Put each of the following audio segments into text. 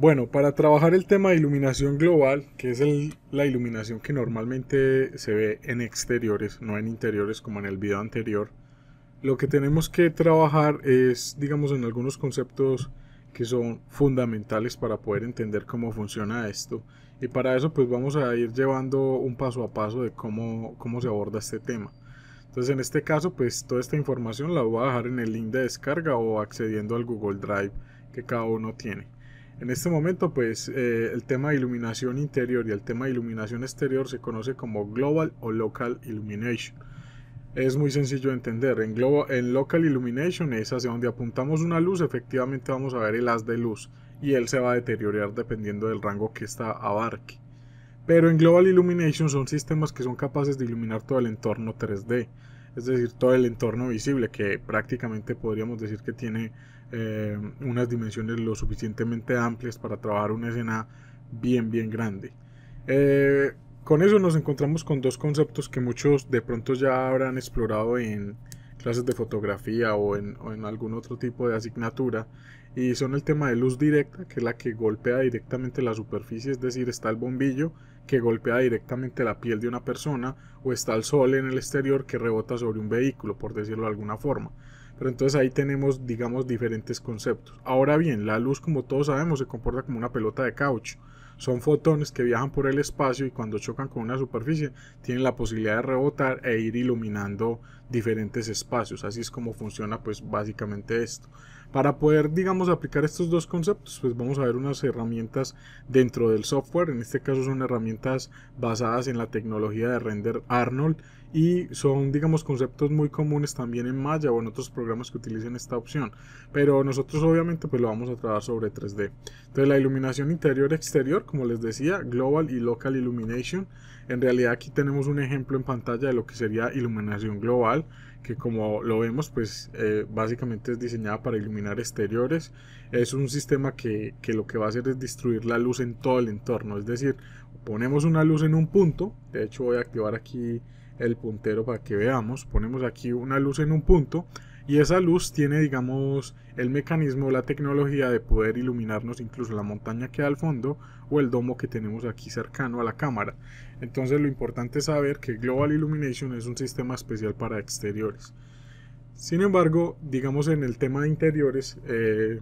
Bueno, para trabajar el tema de iluminación global, que es la iluminación que normalmente se ve en exteriores, no en interiores como en el video anterior, lo que tenemos que trabajar es, digamos, en algunos conceptos que son fundamentales para poder entender cómo funciona esto. Y para eso pues vamos a ir llevando un paso a paso de cómo, cómo se aborda este tema. Entonces en este caso pues toda esta información la voy a dejar en el link de descarga o accediendo al Google Drive que cada uno tiene. En este momento, pues eh, el tema de iluminación interior y el tema de iluminación exterior se conoce como Global o Local Illumination. Es muy sencillo de entender. En, en Local Illumination es hacia donde apuntamos una luz, efectivamente vamos a ver el haz de luz y él se va a deteriorar dependiendo del rango que ésta abarque. Pero en Global Illumination son sistemas que son capaces de iluminar todo el entorno 3D, es decir, todo el entorno visible que prácticamente podríamos decir que tiene eh, unas dimensiones lo suficientemente amplias para trabajar una escena bien, bien grande. Eh, con eso nos encontramos con dos conceptos que muchos de pronto ya habrán explorado en clases de fotografía o en, o en algún otro tipo de asignatura y son el tema de luz directa que es la que golpea directamente la superficie es decir está el bombillo que golpea directamente la piel de una persona o está el sol en el exterior que rebota sobre un vehículo por decirlo de alguna forma pero entonces ahí tenemos, digamos, diferentes conceptos. Ahora bien, la luz, como todos sabemos, se comporta como una pelota de caucho. Son fotones que viajan por el espacio y cuando chocan con una superficie tienen la posibilidad de rebotar e ir iluminando diferentes espacios. Así es como funciona pues básicamente esto. Para poder, digamos, aplicar estos dos conceptos, pues vamos a ver unas herramientas dentro del software. En este caso son herramientas basadas en la tecnología de render Arnold y son, digamos, conceptos muy comunes también en Maya o en otros programas que utilicen esta opción. Pero nosotros obviamente pues lo vamos a trabajar sobre 3D. Entonces la iluminación interior-exterior, como les decía, Global y Local Illumination. En realidad aquí tenemos un ejemplo en pantalla de lo que sería iluminación global que como lo vemos, pues eh, básicamente es diseñada para iluminar exteriores. Es un sistema que, que, lo que va a hacer es destruir la luz en todo el entorno. Es decir, ponemos una luz en un punto. De hecho voy a activar aquí el puntero para que veamos. Ponemos aquí una luz en un punto. Y esa luz tiene, digamos, el mecanismo, la tecnología de poder iluminarnos incluso la montaña que da al fondo o el domo que tenemos aquí cercano a la cámara. Entonces lo importante es saber que Global Illumination es un sistema especial para exteriores. Sin embargo, digamos en el tema de interiores, eh,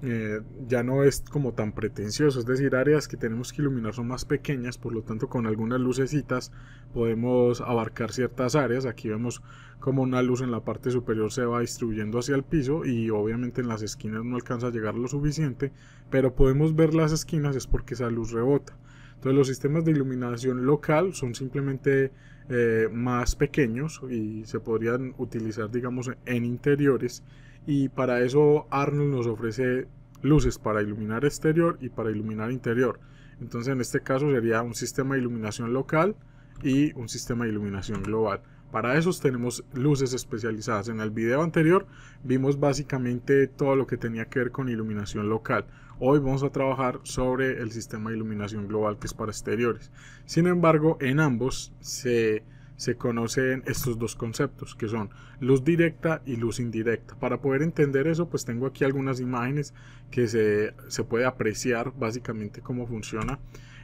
eh, ya no es como tan pretencioso, es decir, áreas que tenemos que iluminar son más pequeñas, por lo tanto con algunas lucecitas podemos abarcar ciertas áreas, aquí vemos como una luz en la parte superior se va distribuyendo hacia el piso y obviamente en las esquinas no alcanza a llegar lo suficiente, pero podemos ver las esquinas es porque esa luz rebota. Entonces los sistemas de iluminación local son simplemente eh, más pequeños y se podrían utilizar, digamos, en interiores. Y para eso Arnold nos ofrece luces para iluminar exterior y para iluminar interior. Entonces en este caso sería un sistema de iluminación local y un sistema de iluminación global. Para eso tenemos luces especializadas. En el video anterior vimos básicamente todo lo que tenía que ver con iluminación local. Hoy vamos a trabajar sobre el sistema de iluminación global que es para exteriores. Sin embargo, en ambos se, conocen estos dos conceptos que son luz directa y luz indirecta. Para poder entender eso, pues tengo aquí algunas imágenes que se, se puede apreciar básicamente cómo funciona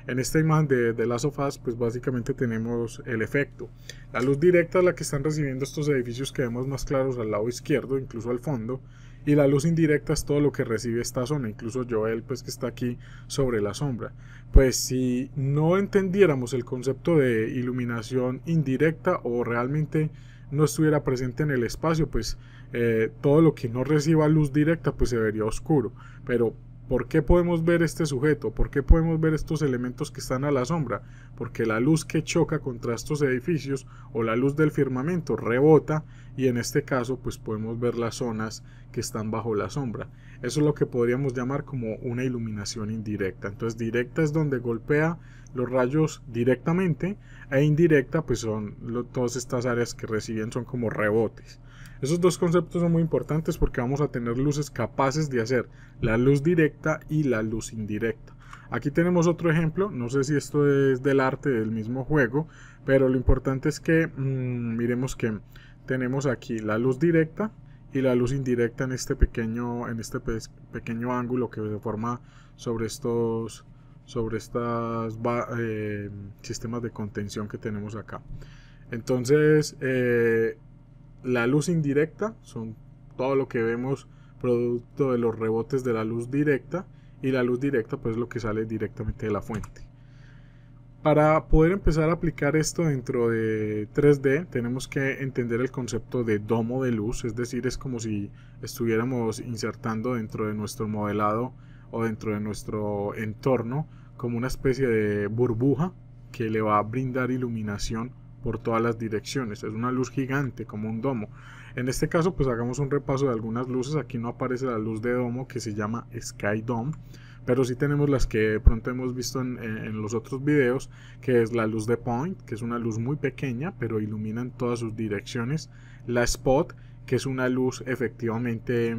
en esta imagen de, las sofás, pues básicamente tenemos el efecto. La luz directa es la que están recibiendo estos edificios que vemos más claros al lado izquierdo, incluso al fondo, y la luz indirecta es todo lo que recibe esta zona, incluso Joel, pues que está aquí sobre la sombra. Pues si no entendiéramos el concepto de iluminación indirecta o realmente no estuviera presente en el espacio, pues eh, todo lo que no reciba luz directa, pues se vería oscuro. Pero ¿Por qué podemos ver este sujeto? ¿Por qué podemos ver estos elementos que están a la sombra? Porque la luz que choca contra estos edificios o la luz del firmamento rebota y en este caso pues podemos ver las zonas que están bajo la sombra. Eso es lo que podríamos llamar como una iluminación indirecta. Entonces directa es donde golpea los rayos directamente e indirecta pues son todas estas áreas que reciben son como rebotes. Esos dos conceptos son muy importantes porque vamos a tener luces capaces de hacer la luz directa y la luz indirecta. Aquí tenemos otro ejemplo, no sé si esto es del arte del mismo juego, pero lo importante es que mm, miremos que tenemos aquí la luz directa y la luz indirecta en este pequeño, en este pequeño ángulo que se forma sobre estos sobre eh, sistemas de contención que tenemos acá. Entonces, eh, la luz indirecta, son todo lo que vemos producto de los rebotes de la luz directa, y la luz directa pues lo que sale directamente de la fuente. Para poder empezar a aplicar esto dentro de 3D tenemos que entender el concepto de domo de luz, es decir, es como si estuviéramos insertando dentro de nuestro modelado o dentro de nuestro entorno como una especie de burbuja que le va a brindar iluminación por todas las direcciones. Es una luz gigante, como un domo. En este caso, pues hagamos un repaso de algunas luces. Aquí no aparece la luz de domo que se llama Sky Dome. Pero sí tenemos las que pronto hemos visto en, los otros videos, que es la luz de Point, que es una luz muy pequeña, pero ilumina en todas sus direcciones. La Spot, que es una luz efectivamente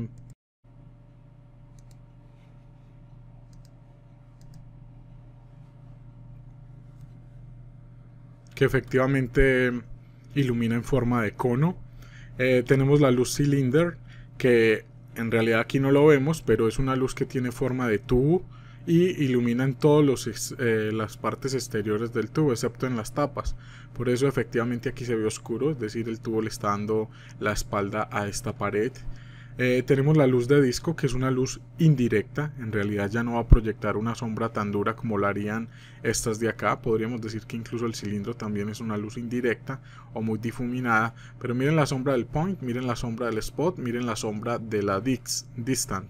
que efectivamente ilumina en forma de cono. Eh, tenemos la luz cylinder, que en realidad aquí no lo vemos, pero es una luz que tiene forma de tubo y ilumina en todas eh, las partes exteriores del tubo, excepto en las tapas. Por eso efectivamente aquí se ve oscuro, es decir, el tubo le está dando la espalda a esta pared eh, tenemos la luz de disco, que es una luz indirecta, en realidad ya no va a proyectar una sombra tan dura como la harían estas de acá, podríamos decir que incluso el cilindro también es una luz indirecta o muy difuminada, pero miren la sombra del point, miren la sombra del spot, miren la sombra de la dix, distant,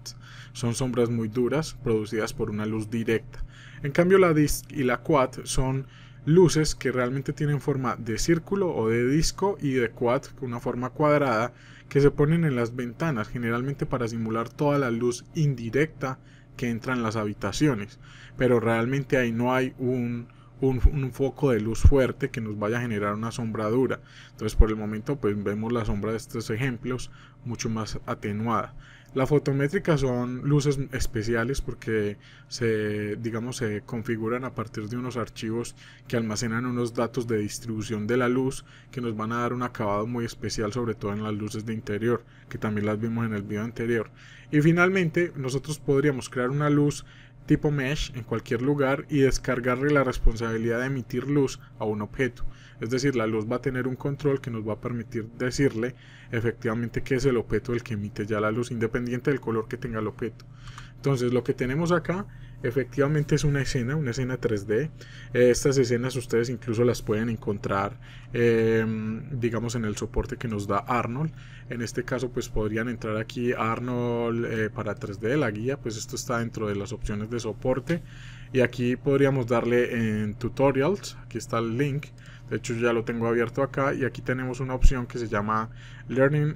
son sombras muy duras producidas por una luz directa. En cambio la disc y la quad son luces que realmente tienen forma de círculo o de disco y de quad, con una forma cuadrada, que se ponen en las ventanas, generalmente para simular toda la luz indirecta que entra en las habitaciones. Pero realmente ahí no hay un, un, foco de luz fuerte que nos vaya a generar una sombra dura. Entonces por el momento pues vemos la sombra de estos ejemplos mucho más atenuada. La fotométrica son luces especiales porque se, digamos, se configuran a partir de unos archivos que almacenan unos datos de distribución de la luz que nos van a dar un acabado muy especial, sobre todo en las luces de interior, que también las vimos en el video anterior. Y finalmente, nosotros podríamos crear una luz tipo mesh en cualquier lugar y descargarle la responsabilidad de emitir luz a un objeto. Es decir, la luz va a tener un control que nos va a permitir decirle efectivamente que es el objeto el que emite ya la luz, independiente del color que tenga el objeto. Entonces lo que tenemos acá Efectivamente es una escena, una escena 3D. estas escenas ustedes incluso las pueden encontrar, em, digamos, en el soporte que nos da Arnold. En este caso, pues podrían entrar aquí Arnold eh, para 3D, la guía, pues esto está dentro de las opciones de soporte. Y aquí podríamos darle en Tutorials, aquí está el link de hecho, ya lo tengo abierto acá y aquí tenemos una opción que se llama Learning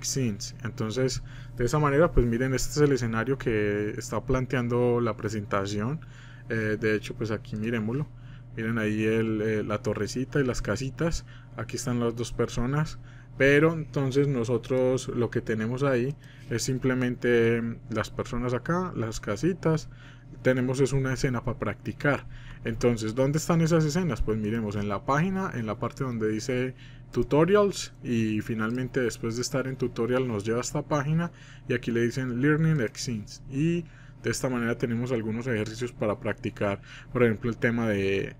scenes eh, Entonces, de esa manera, pues miren, este es el escenario que está planteando la presentación. Eh, de hecho, pues aquí miremoslo. Miren ahí el, eh, la torrecita y las casitas. Aquí están las dos personas. Pero entonces nosotros lo que tenemos ahí es simplemente las personas acá, las casitas. Tenemos es una escena para practicar. Entonces, ¿dónde están esas escenas? Pues miremos en la página, en la parte donde dice tutorials y finalmente después de estar en tutorial nos lleva a esta página y aquí le dicen learning scenes y de esta manera tenemos algunos ejercicios para practicar, por ejemplo, el tema de,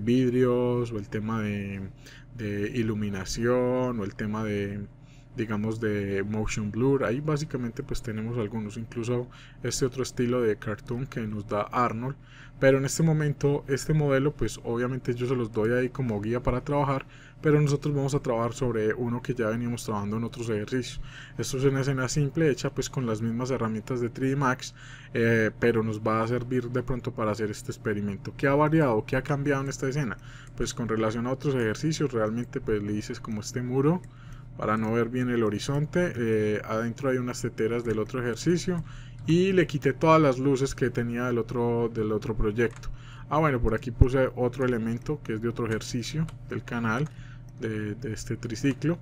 vidrios o el tema de iluminación o el tema de, digamos de motion blur ahí básicamente pues tenemos algunos incluso este otro estilo de cartoon que nos da Arnold pero en este momento este modelo pues obviamente yo se los doy ahí como guía para trabajar pero nosotros vamos a trabajar sobre uno que ya venimos trabajando en otros ejercicios esto es una escena simple hecha pues con las mismas herramientas de 3D Max eh, pero nos va a servir de pronto para hacer este experimento ¿qué ha variado? ¿qué ha cambiado en esta escena? pues con relación a otros ejercicios realmente pues le dices como este muro para no ver bien el horizonte. Eh, adentro hay unas teteras del otro ejercicio y le quité todas las luces que tenía del otro, del otro proyecto. Ah bueno, por aquí puse otro elemento que es de otro ejercicio del canal de, de este triciclo.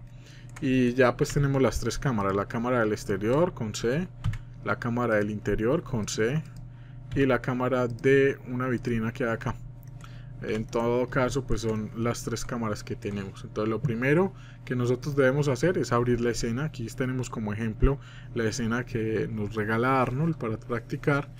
Y ya pues tenemos las tres cámaras, la cámara del exterior con C, la cámara del interior con C y la cámara de una vitrina que hay acá. En todo caso, pues son las tres cámaras que tenemos. Entonces lo primero que nosotros debemos hacer es abrir la escena. Aquí tenemos como ejemplo la escena que nos regala Arnold para practicar.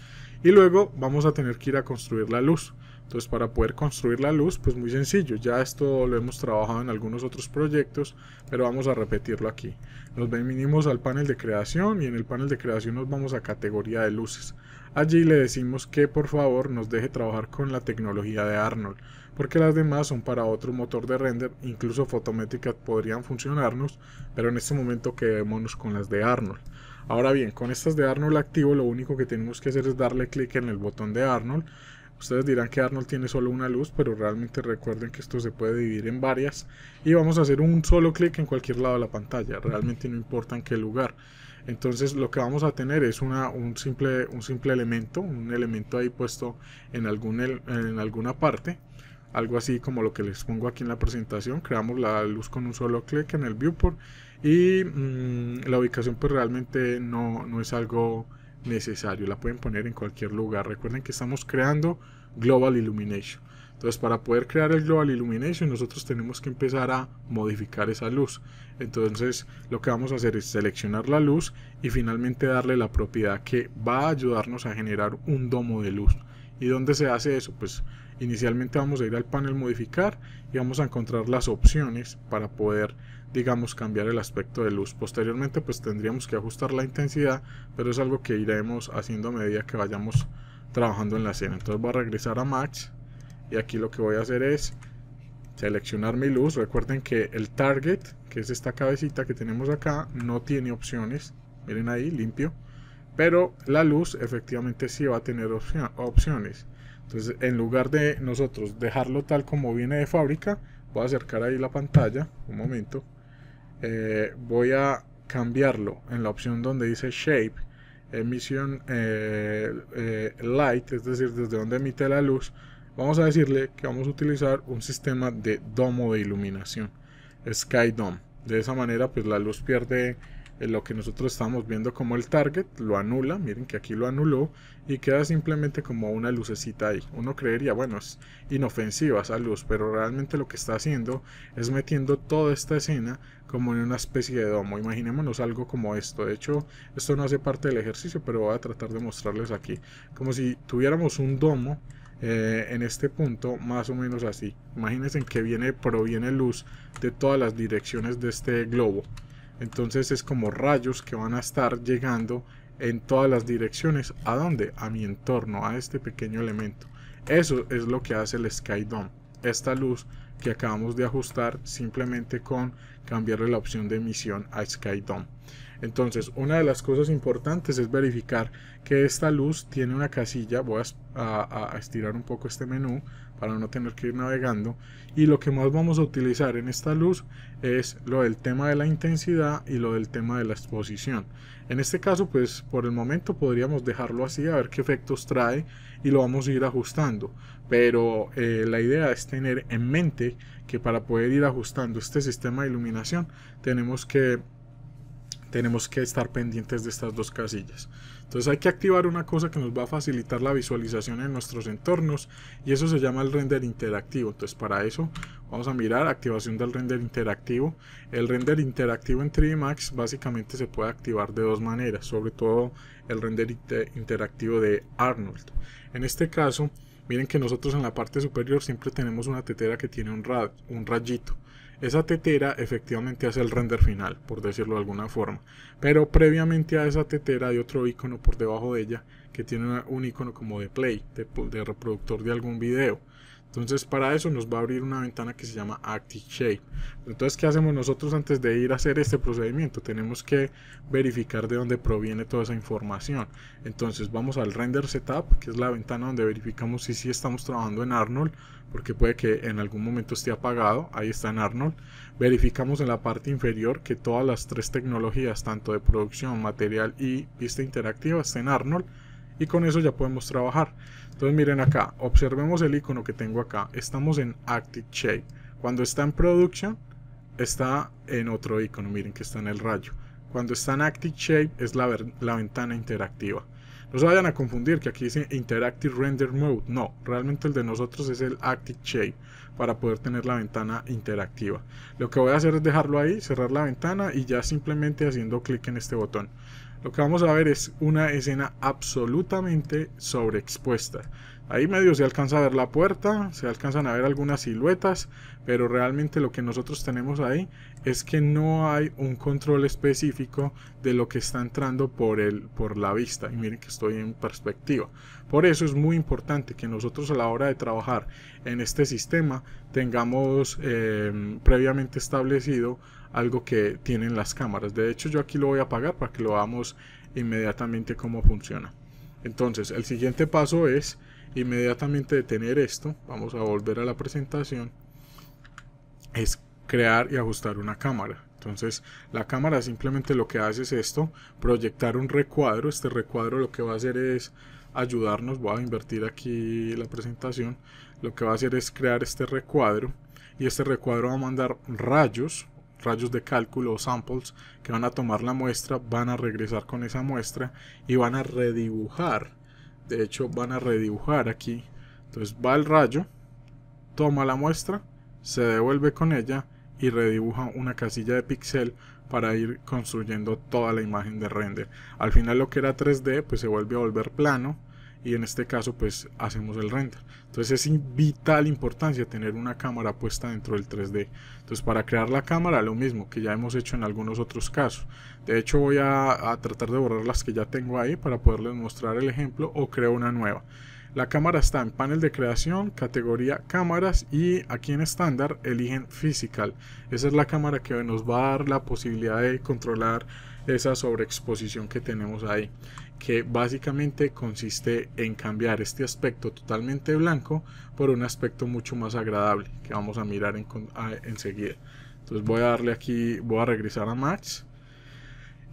Y luego vamos a tener que ir a construir la luz. Entonces para poder construir la luz, pues muy sencillo. Ya esto lo hemos trabajado en algunos otros proyectos, pero vamos a repetirlo aquí. Nos venimos al panel de creación y en el panel de creación nos vamos a categoría de luces. Allí le decimos que por favor nos deje trabajar con la tecnología de Arnold, porque las demás son para otro motor de render, incluso fotométricas podrían funcionarnos, pero en este momento quedémonos con las de Arnold. Ahora bien, con estas de Arnold activo lo único que tenemos que hacer es darle clic en el botón de Arnold. Ustedes dirán que Arnold tiene solo una luz, pero realmente recuerden que esto se puede dividir en varias y vamos a hacer un solo clic en cualquier lado de la pantalla, realmente no importa en qué lugar. Entonces lo que vamos a tener es un, simple, un simple elemento, un elemento ahí puesto en, algún, en alguna parte, algo así como lo que les pongo aquí en la presentación, creamos la luz con un solo clic en el viewport y mm, la ubicación pues realmente no es algo necesario, la pueden poner en cualquier lugar, recuerden que estamos creando Global Illumination. Entonces, para poder crear el Global Illumination, nosotros tenemos que empezar a modificar esa luz. Entonces, lo que vamos a hacer es seleccionar la luz y finalmente darle la propiedad que va a ayudarnos a generar un domo de luz. ¿Y dónde se hace eso? Pues inicialmente vamos a ir al panel modificar y vamos a encontrar las opciones para poder digamos cambiar el aspecto de luz posteriormente pues tendríamos que ajustar la intensidad pero es algo que iremos haciendo a medida que vayamos trabajando en la escena entonces va a regresar a Max y aquí lo que voy a hacer es seleccionar mi luz recuerden que el target que es esta cabecita que tenemos acá no tiene opciones miren ahí limpio pero la luz efectivamente sí va a tener opciones entonces en lugar de nosotros dejarlo tal como viene de fábrica voy a acercar ahí la pantalla un momento eh, voy a cambiarlo en la opción donde dice shape emisión eh, eh, light es decir desde donde emite la luz vamos a decirle que vamos a utilizar un sistema de domo de iluminación, Sky Dome. De esa manera, pues la luz pierde eh, lo que nosotros estamos viendo como el target, lo anula, miren que aquí lo anuló y queda simplemente como una lucecita ahí. Uno creería, bueno, es inofensiva esa luz, pero realmente lo que está haciendo es metiendo toda esta escena como en una especie de domo. Imaginémonos algo como esto. De hecho, esto no hace parte del ejercicio, pero voy a tratar de mostrarles aquí. Como si tuviéramos un domo eh, en este punto más o menos así. Imagínense que viene, proviene luz de todas las direcciones de este globo. Entonces es como rayos que van a estar llegando en todas las direcciones. ¿A dónde? A mi entorno, a este pequeño elemento. Eso es lo que hace el Sky Dome. Esta luz que acabamos de ajustar simplemente con cambiarle la opción de emisión a SkyDome. Entonces, una de las cosas importantes es verificar que esta luz tiene una casilla. Voy a, a, estirar un poco este menú para no tener que ir navegando. Y lo que más vamos a utilizar en esta luz es lo del tema de la intensidad y lo del tema de la exposición. En este caso, pues por el momento podríamos dejarlo así a ver qué efectos trae y lo vamos a ir ajustando. Pero eh, la idea es tener en mente que para poder ir ajustando este sistema de iluminación tenemos que tenemos que estar pendientes de estas dos casillas. Entonces hay que activar una cosa que nos va a facilitar la visualización en nuestros entornos y eso se llama el render interactivo. Entonces para eso vamos a mirar activación del render interactivo. El render interactivo en 3D Max básicamente se puede activar de dos maneras, sobre todo el render interactivo de Arnold. En este caso, miren que nosotros en la parte superior siempre tenemos una tetera que tiene un, rayito. Esa tetera efectivamente hace el render final, por decirlo de alguna forma. Pero previamente a esa tetera hay otro icono por debajo de ella que tiene un icono como de play, de reproductor de algún video. Entonces para eso nos va a abrir una ventana que se llama Active Shape. Entonces, ¿qué hacemos nosotros antes de ir a hacer este procedimiento? Tenemos que verificar de dónde proviene toda esa información. Entonces vamos al Render Setup, que es la ventana donde verificamos si sí si estamos trabajando en Arnold, porque puede que en algún momento esté apagado. Ahí está en Arnold. Verificamos en la parte inferior que todas las tres tecnologías, tanto de producción, material y pista interactiva, estén en Arnold y con eso ya podemos trabajar. Entonces miren acá, observemos el icono que tengo acá, estamos en Active Shape. Cuando está en Production está en otro icono, miren que está en el rayo. Cuando está en Active Shape es la, ventana interactiva. No se vayan a confundir que aquí dice Interactive Render Mode. No, realmente el de nosotros es el Active Shape para poder tener la ventana interactiva. Lo que voy a hacer es dejarlo ahí, cerrar la ventana y ya simplemente haciendo clic en este botón lo que vamos a ver es una escena absolutamente sobreexpuesta. Ahí medio se alcanza a ver la puerta, se alcanzan a ver algunas siluetas, pero realmente lo que nosotros tenemos ahí es que no hay un control específico de lo que está entrando por, el, por la vista. Y miren que estoy en perspectiva. Por eso es muy importante que nosotros a la hora de trabajar en este sistema tengamos eh, previamente establecido algo que tienen las cámaras. De hecho, yo aquí lo voy a apagar para que lo veamos inmediatamente cómo funciona. Entonces, el siguiente paso es inmediatamente detener esto. Vamos a volver a la presentación. Es crear y ajustar una cámara. Entonces, la cámara simplemente lo que hace es esto, proyectar un recuadro. Este recuadro lo que va a hacer es ayudarnos, voy a invertir aquí la presentación, lo que va a hacer es crear este recuadro y este recuadro va a mandar rayos rayos de cálculo o samples que van a tomar la muestra, van a regresar con esa muestra y van a redibujar. De hecho, van a redibujar aquí. Entonces va el rayo, toma la muestra, se devuelve con ella y redibuja una casilla de pixel para ir construyendo toda la imagen de render. Al final lo que era 3D pues se vuelve a volver plano y en este caso pues hacemos el render. Entonces es vital importancia tener una cámara puesta dentro del 3D. Entonces para crear la cámara lo mismo que ya hemos hecho en algunos otros casos. De hecho voy a, tratar de borrar las que ya tengo ahí para poderles mostrar el ejemplo o creo una nueva. La cámara está en panel de creación, categoría cámaras y aquí en estándar eligen physical. Esa es la cámara que nos va a dar la posibilidad de controlar esa sobreexposición que tenemos ahí que básicamente consiste en cambiar este aspecto totalmente blanco por un aspecto mucho más agradable que vamos a mirar en, enseguida. Entonces voy a darle aquí, voy a regresar a Max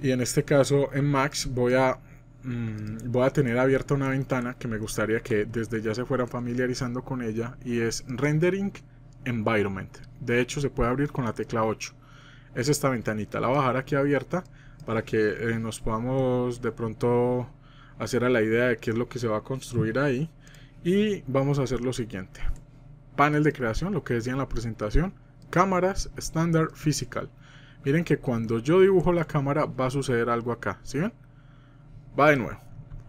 y en este caso en Max voy a mm, voy a tener abierta una ventana que me gustaría que desde ya se fueran familiarizando con ella y es Rendering Environment. De hecho se puede abrir con la tecla 8. Es esta ventanita, la voy a bajar aquí abierta para que eh, nos podamos de pronto hacer a la idea de qué es lo que se va a construir ahí. Y vamos a hacer lo siguiente. Panel de creación, lo que decía en la presentación. Cámaras, estándar Physical. Miren que cuando yo dibujo la cámara va a suceder algo acá. ¿Sí ven? Va de nuevo.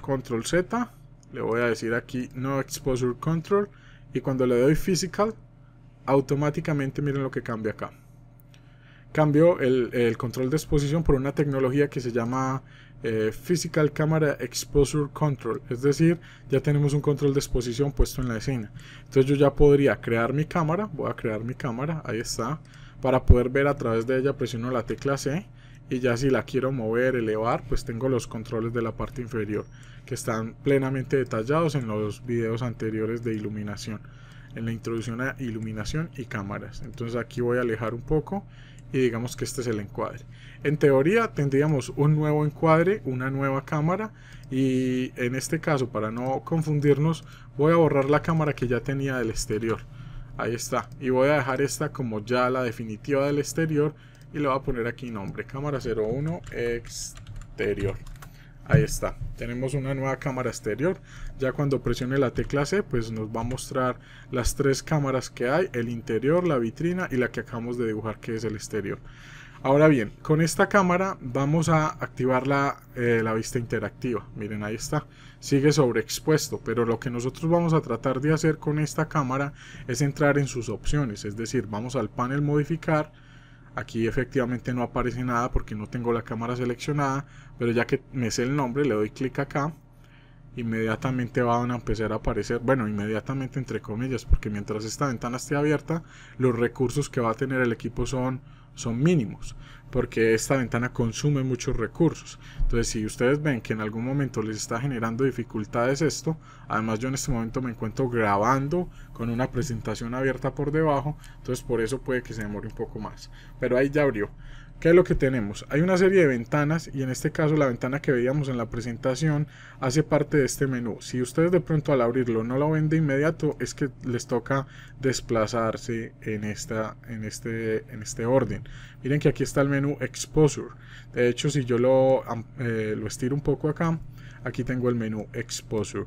Control Z. Le voy a decir aquí No Exposure Control. Y cuando le doy Physical, automáticamente miren lo que cambia acá cambio el, control de exposición por una tecnología que se llama eh, Physical Camera Exposure Control. Es decir, ya tenemos un control de exposición puesto en la escena. Entonces yo ya podría crear mi cámara. Voy a crear mi cámara. Ahí está. Para poder ver a través de ella presiono la tecla C. Y ya si la quiero mover, elevar, pues tengo los controles de la parte inferior que están plenamente detallados en los videos anteriores de iluminación. En la introducción a iluminación y cámaras. Entonces aquí voy a alejar un poco y digamos que este es el encuadre. En teoría tendríamos un nuevo encuadre, una nueva cámara y en este caso para no confundirnos voy a borrar la cámara que ya tenía del exterior. Ahí está. Y voy a dejar esta como ya la definitiva del exterior y le voy a poner aquí nombre. Cámara 01 exterior. Ahí está, tenemos una nueva cámara exterior. Ya cuando presione la tecla C, pues nos va a mostrar las tres cámaras que hay, el interior, la vitrina y la que acabamos de dibujar que es el exterior. Ahora bien, con esta cámara vamos a activar la, eh, vista interactiva. Miren, ahí está. Sigue sobreexpuesto, pero lo que nosotros vamos a tratar de hacer con esta cámara es entrar en sus opciones. Es decir, vamos al panel modificar. Aquí efectivamente no aparece nada porque no tengo la cámara seleccionada. Pero ya que me sé el nombre, le doy clic acá. Inmediatamente van a empezar a aparecer, bueno, inmediatamente entre comillas, porque mientras esta ventana esté abierta, los recursos que va a tener el equipo son, son mínimos, porque esta ventana consume muchos recursos. Entonces, si ustedes ven que en algún momento les está generando dificultades esto, además yo en este momento me encuentro grabando con una presentación abierta por debajo, entonces por eso puede que se demore un poco más. Pero ahí ya abrió. ¿Qué es lo que tenemos? Hay una serie de ventanas y en este caso la ventana que veíamos en la presentación hace parte de este menú. Si ustedes de pronto al abrirlo no lo ven de inmediato es que les toca desplazarse en, esta, en, este, en este orden. Miren que aquí está el menú Exposure. De hecho si yo lo, eh, lo estiro un poco acá, aquí tengo el menú Exposure.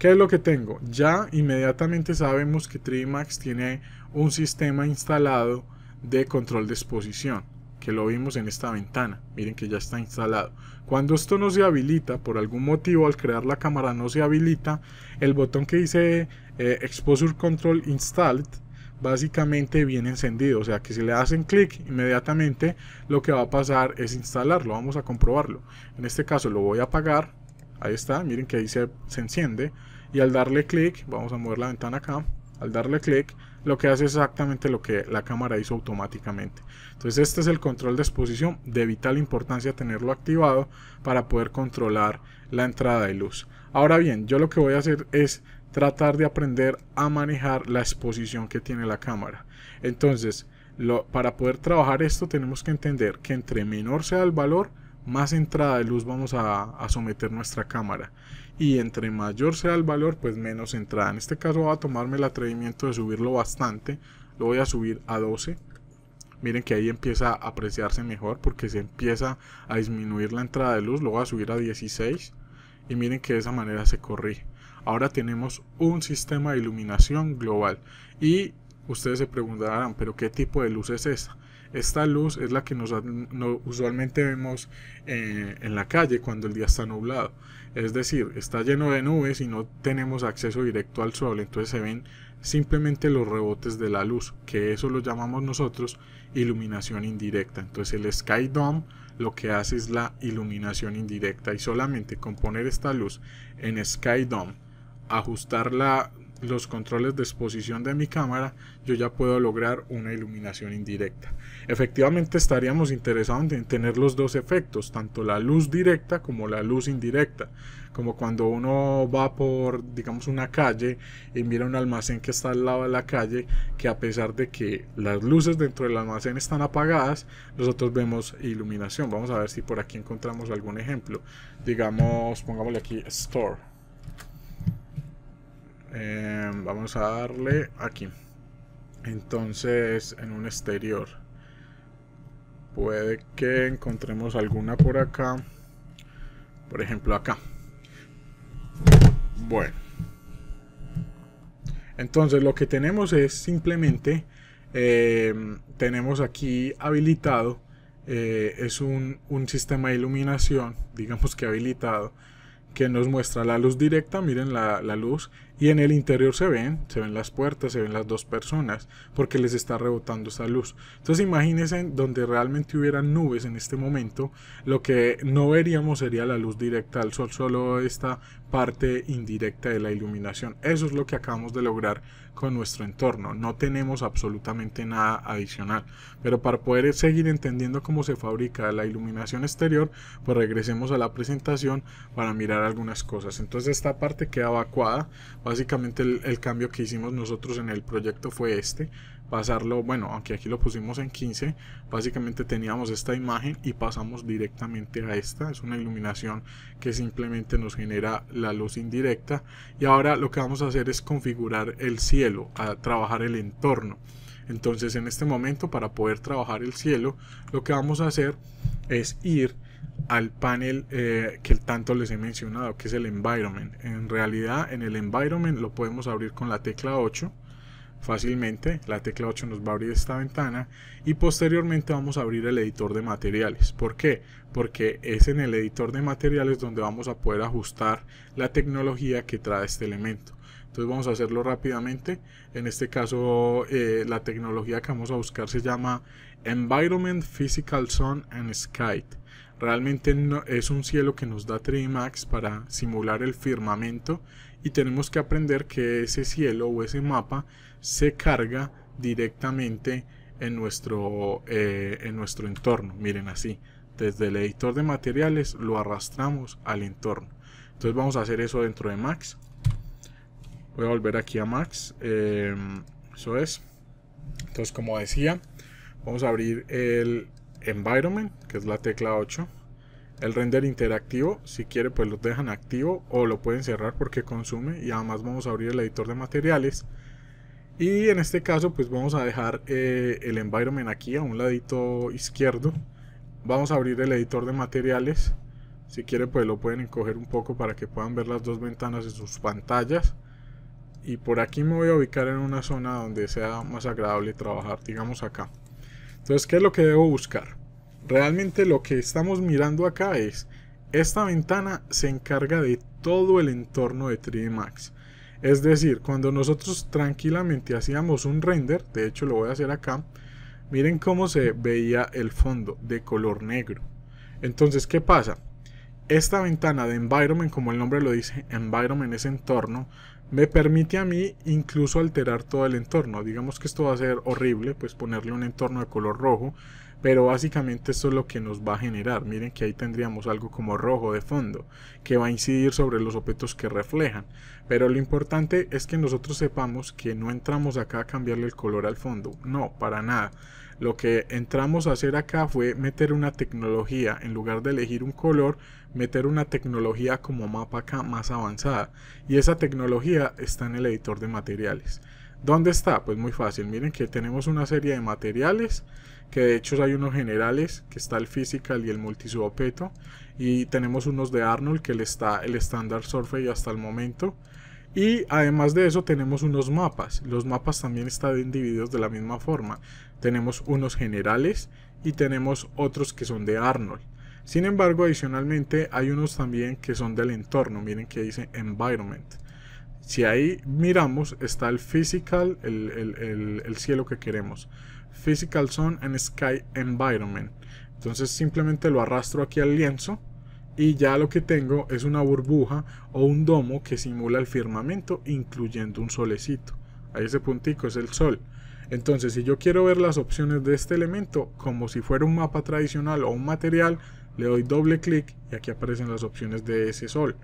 ¿Qué es lo que tengo? Ya inmediatamente sabemos que Trimax tiene un sistema instalado de control de exposición que lo vimos en esta ventana, miren que ya está instalado. Cuando esto no se habilita, por algún motivo al crear la cámara no se habilita, el botón que dice eh, Exposure Control Installed básicamente viene encendido, o sea que si le hacen clic inmediatamente lo que va a pasar es instalarlo, vamos a comprobarlo. En este caso lo voy a apagar, ahí está, miren que ahí se, se enciende y al darle clic, vamos a mover la ventana acá, al darle clic lo que hace exactamente lo que la cámara hizo automáticamente. Entonces este es el control de exposición, de vital importancia tenerlo activado para poder controlar la entrada de luz. Ahora bien, yo lo que voy a hacer es tratar de aprender a manejar la exposición que tiene la cámara. Entonces, lo, para poder trabajar esto tenemos que entender que entre menor sea el valor, más entrada de luz vamos a, a someter nuestra cámara y entre mayor sea el valor pues menos entrada en este caso voy a tomarme el atrevimiento de subirlo bastante lo voy a subir a 12 miren que ahí empieza a apreciarse mejor porque se empieza a disminuir la entrada de luz lo voy a subir a 16 y miren que de esa manera se corrige ahora tenemos un sistema de iluminación global y ustedes se preguntarán pero qué tipo de luz es esta esta luz es la que nos, usualmente vemos eh, en la calle cuando el día está nublado es decir, está lleno de nubes y no tenemos acceso directo al sol, entonces se ven simplemente los rebotes de la luz, que eso lo llamamos nosotros iluminación indirecta. Entonces el Sky Dome lo que hace es la iluminación indirecta y solamente con poner esta luz en Sky Dome, ajustarla los controles de exposición de mi cámara, yo ya puedo lograr una iluminación indirecta. Efectivamente estaríamos interesados en tener los dos efectos, tanto la luz directa como la luz indirecta. Como cuando uno va por, digamos, una calle y mira un almacén que está al lado de la calle, que a pesar de que las luces dentro del almacén están apagadas, nosotros vemos iluminación. Vamos a ver si por aquí encontramos algún ejemplo. Digamos, pongámosle aquí Store Em, vamos a darle aquí entonces en un exterior puede que encontremos alguna por acá por ejemplo acá bueno entonces lo que tenemos es simplemente em, tenemos aquí habilitado eh, es un, sistema de iluminación digamos que habilitado que nos muestra la luz directa miren la, la luz y en el interior se ven, se ven las puertas, se ven las dos personas, porque les está rebotando esa luz. Entonces imagínense donde realmente hubieran nubes en este momento, lo que no veríamos sería la luz directa al sol, solo esta parte indirecta de la iluminación. Eso es lo que acabamos de lograr con nuestro entorno, no tenemos absolutamente nada adicional. Pero para poder seguir entendiendo cómo se fabrica la iluminación exterior, pues regresemos a la presentación para mirar algunas cosas. Entonces esta parte queda evacuada, básicamente el, el cambio que hicimos nosotros en el proyecto fue este, pasarlo, bueno, aunque aquí lo pusimos en 15, básicamente teníamos esta imagen y pasamos directamente a esta, es una iluminación que simplemente nos genera la luz indirecta y ahora lo que vamos a hacer es configurar el cielo, a trabajar el entorno. Entonces en este momento para poder trabajar el cielo, lo que vamos a hacer es ir al panel eh, que tanto les he mencionado, que es el environment. En realidad en el environment lo podemos abrir con la tecla 8 fácilmente. La tecla 8 nos va a abrir esta ventana y posteriormente vamos a abrir el editor de materiales. ¿Por qué? Porque es en el editor de materiales donde vamos a poder ajustar la tecnología que trae este elemento. Entonces vamos a hacerlo rápidamente. En este caso eh, la tecnología que vamos a buscar se llama Environment Physical Sun and Sky. Realmente es un cielo que nos da 3 Max para simular el firmamento y tenemos que aprender que ese cielo o ese mapa se carga directamente en nuestro, eh, en nuestro entorno. Miren así, desde el editor de materiales lo arrastramos al entorno. Entonces vamos a hacer eso dentro de Max. Voy a volver aquí a Max. Em, eso es. Entonces como decía, vamos a abrir el Environment, que es la tecla 8. El render interactivo, si quiere pues lo dejan activo o lo pueden cerrar porque consume. Y además vamos a abrir el editor de materiales. Y en este caso pues vamos a dejar eh, el environment aquí a un ladito izquierdo. Vamos a abrir el editor de materiales. Si quieren pues lo pueden encoger un poco para que puedan ver las dos ventanas en sus pantallas. Y por aquí me voy a ubicar en una zona donde sea más agradable trabajar, digamos acá. Entonces, ¿qué es lo que debo buscar? Realmente lo que estamos mirando acá es, esta ventana se encarga de todo el entorno de 3D Max. Es decir, cuando nosotros tranquilamente hacíamos un render, de hecho lo voy a hacer acá, miren cómo se veía el fondo de color negro. Entonces, ¿qué pasa? Esta ventana de environment, como el nombre lo dice, environment es entorno, me permite a mí incluso alterar todo el entorno. Digamos que esto va a ser horrible, pues ponerle un entorno de color rojo, pero básicamente esto es lo que nos va a generar. Miren que ahí tendríamos algo como rojo de fondo, que va a incidir sobre los objetos que reflejan. Pero lo importante es que nosotros sepamos que no entramos acá a cambiarle el color al fondo, no, para nada. Lo que entramos a hacer acá fue meter una tecnología, en lugar de elegir un color, meter una tecnología como mapa acá más avanzada. Y esa tecnología está en el editor de materiales. ¿Dónde está? Pues muy fácil, miren que tenemos una serie de materiales que de hecho hay unos generales, que está el physical y el multisubopeto, y tenemos unos de Arnold, que le está el estándar y hasta el momento. Y además de eso tenemos unos mapas, los mapas también están divididos de la misma forma. Tenemos unos generales y tenemos otros que son de Arnold. Sin embargo, adicionalmente hay unos también que son del entorno, miren que dice environment. Si ahí miramos, está el physical, el, el cielo que queremos. Physical Sun and Sky Environment. Entonces simplemente lo arrastro aquí al lienzo y ya lo que tengo es una burbuja o un domo que simula el firmamento incluyendo un solecito. Ahí ese puntico es el sol. Entonces si yo quiero ver las opciones de este elemento como si fuera un mapa tradicional o un material, le doy doble clic y aquí aparecen las opciones de ese sol.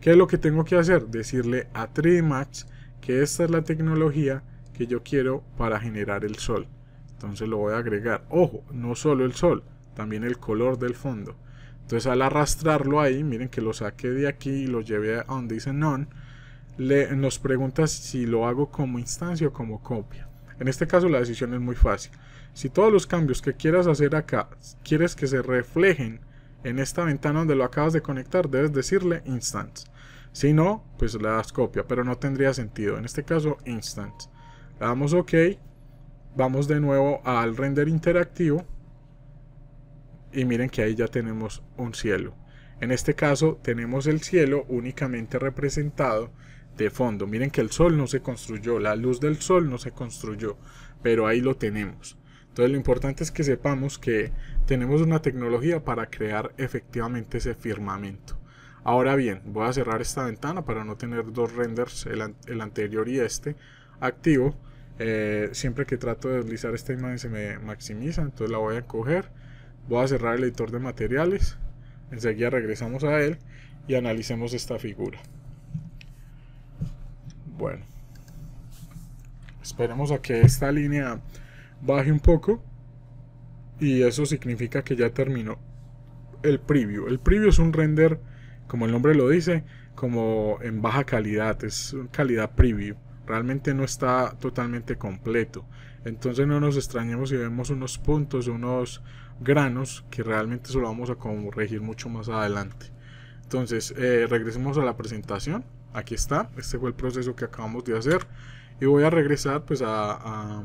¿Qué es lo que tengo que hacer? Decirle a 3 que esta es la tecnología que yo quiero para generar el sol. Entonces lo voy a agregar. Ojo, no solo el sol, también el color del fondo. Entonces al arrastrarlo ahí, miren que lo saqué de aquí y lo llevé a donde dice none. Le, nos pregunta si lo hago como instancia o como copia. En este caso la decisión es muy fácil. Si todos los cambios que quieras hacer acá quieres que se reflejen en esta ventana donde lo acabas de conectar, debes decirle instance. Si no, pues le das copia, pero no tendría sentido. En este caso, instance. Le damos OK Vamos de nuevo al render interactivo y miren que ahí ya tenemos un cielo. En este caso tenemos el cielo únicamente representado de fondo. Miren que el sol no se construyó, la luz del sol no se construyó, pero ahí lo tenemos. Entonces lo importante es que sepamos que tenemos una tecnología para crear efectivamente ese firmamento. Ahora bien, voy a cerrar esta ventana para no tener dos renders, el, anterior y este, activo. Eh, siempre que trato de deslizar esta imagen se me maximiza, entonces la voy a coger. Voy a cerrar el editor de materiales. Enseguida regresamos a él y analicemos esta figura. Bueno. Esperemos a que esta línea baje un poco. Y eso significa que ya terminó el preview. El preview es un render, como el nombre lo dice, como en baja calidad. Es calidad preview realmente no está totalmente completo. Entonces no nos extrañemos si vemos unos puntos, unos granos que realmente solo vamos a corregir mucho más adelante. Entonces eh, regresemos a la presentación. Aquí está, este fue el proceso que acabamos de hacer y voy a regresar pues a,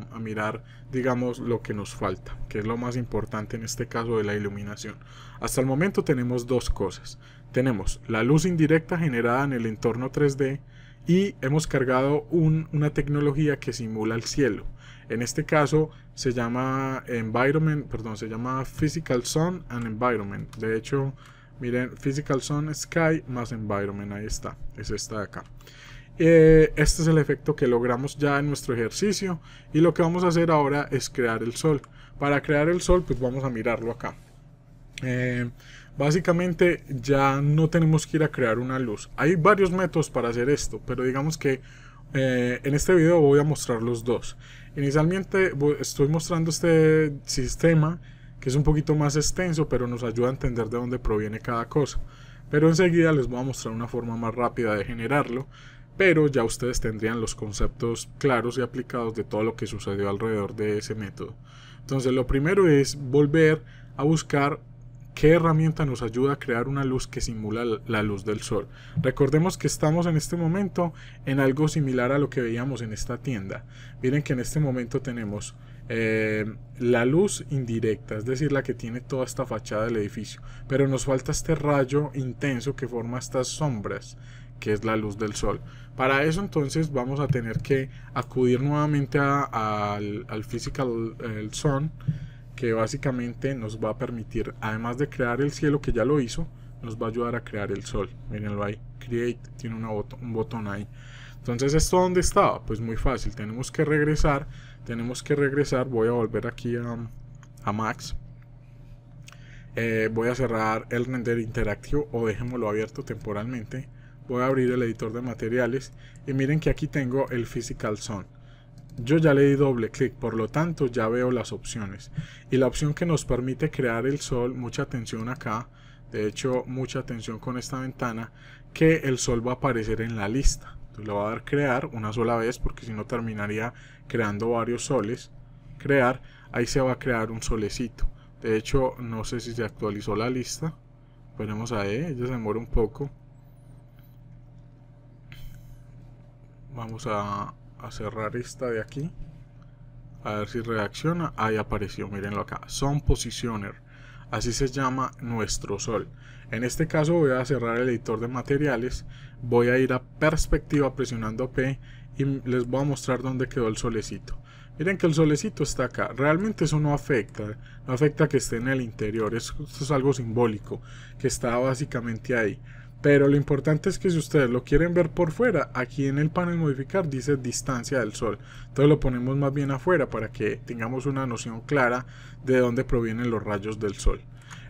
a, mirar digamos lo que nos falta que es lo más importante en este caso de la iluminación hasta el momento tenemos dos cosas tenemos la luz indirecta generada en el entorno 3D y hemos cargado una tecnología que simula el cielo. En este caso se llama Environment, perdón, se llama Physical Sun and Environment. De hecho, miren, Physical Sun Sky más Environment, ahí está, es esta de acá. Eh, este es el efecto que logramos ya en nuestro ejercicio y lo que vamos a hacer ahora es crear el sol. Para crear el sol, pues vamos a mirarlo acá. Eh, básicamente ya no tenemos que ir a crear una luz. Hay varios métodos para hacer esto, pero digamos que eh, en este video voy a mostrar los dos. Inicialmente estoy mostrando este sistema que es un poquito más extenso, pero nos ayuda a entender de dónde proviene cada cosa. Pero enseguida les voy a mostrar una forma más rápida de generarlo, pero ya ustedes tendrían los conceptos claros y aplicados de todo lo que sucedió alrededor de ese método. Entonces lo primero es volver a buscar ¿Qué herramienta nos ayuda a crear una luz que simula la luz del sol? Recordemos que estamos en este momento en algo similar a lo que veíamos en esta tienda. Miren que en este momento tenemos eh, la luz indirecta, es decir, la que tiene toda esta fachada del edificio. Pero nos falta este rayo intenso que forma estas sombras, que es la luz del sol. Para eso entonces vamos a tener que acudir nuevamente al, Physical eh, el Sun que básicamente nos va a permitir, además de crear el cielo que ya lo hizo, nos va a ayudar a crear el sol. Mírenlo ahí, Create tiene un botón ahí. Entonces, ¿esto dónde estaba? Pues muy fácil, tenemos que regresar, tenemos que regresar, voy a volver aquí a, Max. Eh, voy a cerrar el render interactivo o dejémoslo abierto temporalmente. Voy a abrir el editor de materiales y miren que aquí tengo el Physical Sun. Yo ya le di doble clic, por lo tanto ya veo las opciones. Y la opción que nos permite crear el sol, mucha atención acá, de hecho mucha atención con esta ventana, que el sol va a aparecer en la lista. Entonces le va a dar crear una sola vez porque si no terminaría creando varios soles. Crear, ahí se va a crear un solecito. De hecho, no sé si se actualizó la lista. a ahí, e, ella se demora un poco. Vamos a a cerrar esta de aquí. A ver si reacciona. Ahí apareció, mirenlo acá. son Positioner. Así se llama nuestro sol. En este caso voy a cerrar el editor de materiales. Voy a ir a perspectiva presionando P y les voy a mostrar dónde quedó el solecito. Miren que el solecito está acá. Realmente eso no afecta. No afecta que esté en el interior. Esto es algo simbólico. Que está básicamente ahí. Pero lo importante es que si ustedes lo quieren ver por fuera, aquí en el panel modificar dice distancia del sol. Entonces lo ponemos más bien afuera para que tengamos una noción clara de dónde provienen los rayos del sol.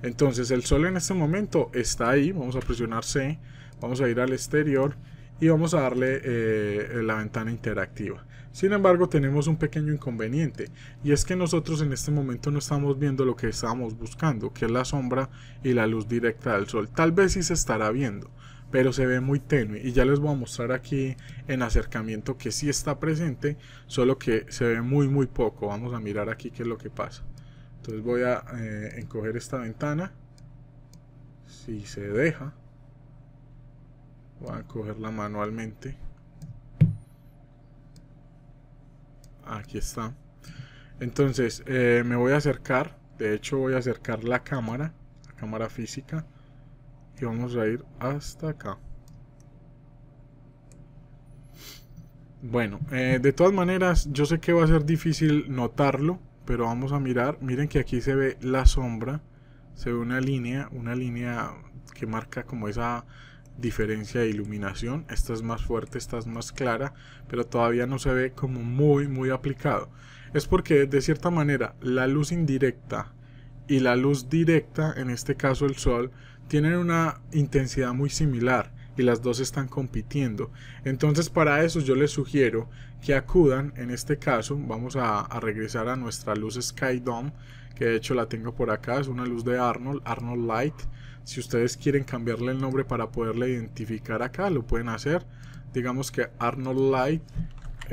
Entonces el sol en este momento está ahí, vamos a presionar C, vamos a ir al exterior y vamos a darle eh, la ventana interactiva. Sin embargo, tenemos un pequeño inconveniente, y es que nosotros en este momento no estamos viendo lo que estábamos buscando, que es la sombra y la luz directa del sol. Tal vez sí se estará viendo, pero se ve muy tenue y ya les voy a mostrar aquí en acercamiento que sí está presente, solo que se ve muy muy poco. Vamos a mirar aquí qué es lo que pasa. Entonces voy a eh, encoger esta ventana, si se deja, voy a encogerla manualmente. Aquí está. Entonces, eh, me voy a acercar. De hecho, voy a acercar la cámara, la cámara física. Y vamos a ir hasta acá. Bueno, eh, de todas maneras, yo sé que va a ser difícil notarlo, pero vamos a mirar. Miren que aquí se ve la sombra, se ve una línea, una línea que marca como esa diferencia de iluminación. Esta es más fuerte, esta es más clara, pero todavía no se ve como muy, muy aplicado. Es porque, de cierta manera, la luz indirecta y la luz directa, en este caso el sol, tienen una intensidad muy similar y las dos están compitiendo. Entonces para eso yo les sugiero que acudan, en este caso vamos a, a regresar a nuestra luz Sky Dome, que de hecho la tengo por acá, es una luz de Arnold, Arnold Light, si ustedes quieren cambiarle el nombre para poderle identificar acá, lo pueden hacer. Digamos que Arnold Light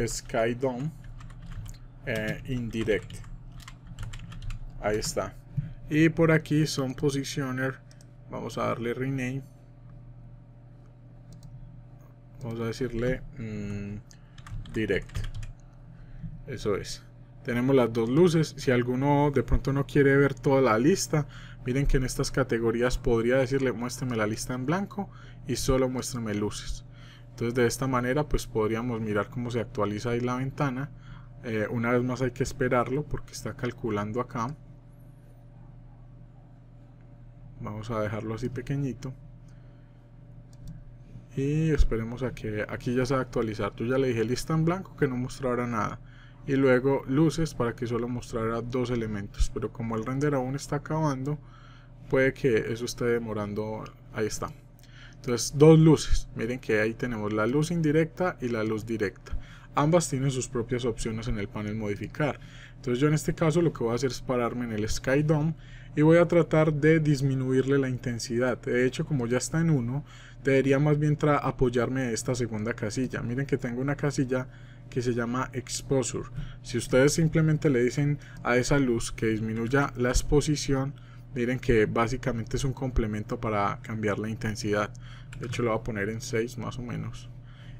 Sky Dome eh, Indirect. Ahí está. Y por aquí son Positioner. Vamos a darle Rename. Vamos a decirle mm, Direct. Eso es. Tenemos las dos luces. Si alguno de pronto no quiere ver toda la lista, Miren que en estas categorías podría decirle muéstrame la lista en blanco y solo muéstrame luces. Entonces de esta manera pues podríamos mirar cómo se actualiza ahí la ventana. Eh, una vez más hay que esperarlo porque está calculando acá. Vamos a dejarlo así pequeñito. Y esperemos a que aquí ya se va a actualizar. Yo ya le dije lista en blanco que no mostrará nada y luego luces para que solo mostrara dos elementos pero como el render aún está acabando puede que eso esté demorando. Ahí está. Entonces, dos luces. Miren que ahí tenemos la luz indirecta y la luz directa. Ambas tienen sus propias opciones en el panel modificar. Entonces yo en este caso lo que voy a hacer es pararme en el Sky Dome y voy a tratar de disminuirle la intensidad. De hecho, como ya está en uno... debería más bien apoyarme a esta segunda casilla. Miren que tengo una casilla que se llama Exposure. Si ustedes simplemente le dicen a esa luz que disminuya la exposición, Miren que básicamente es un complemento para cambiar la intensidad. De hecho lo voy a poner en 6 más o menos.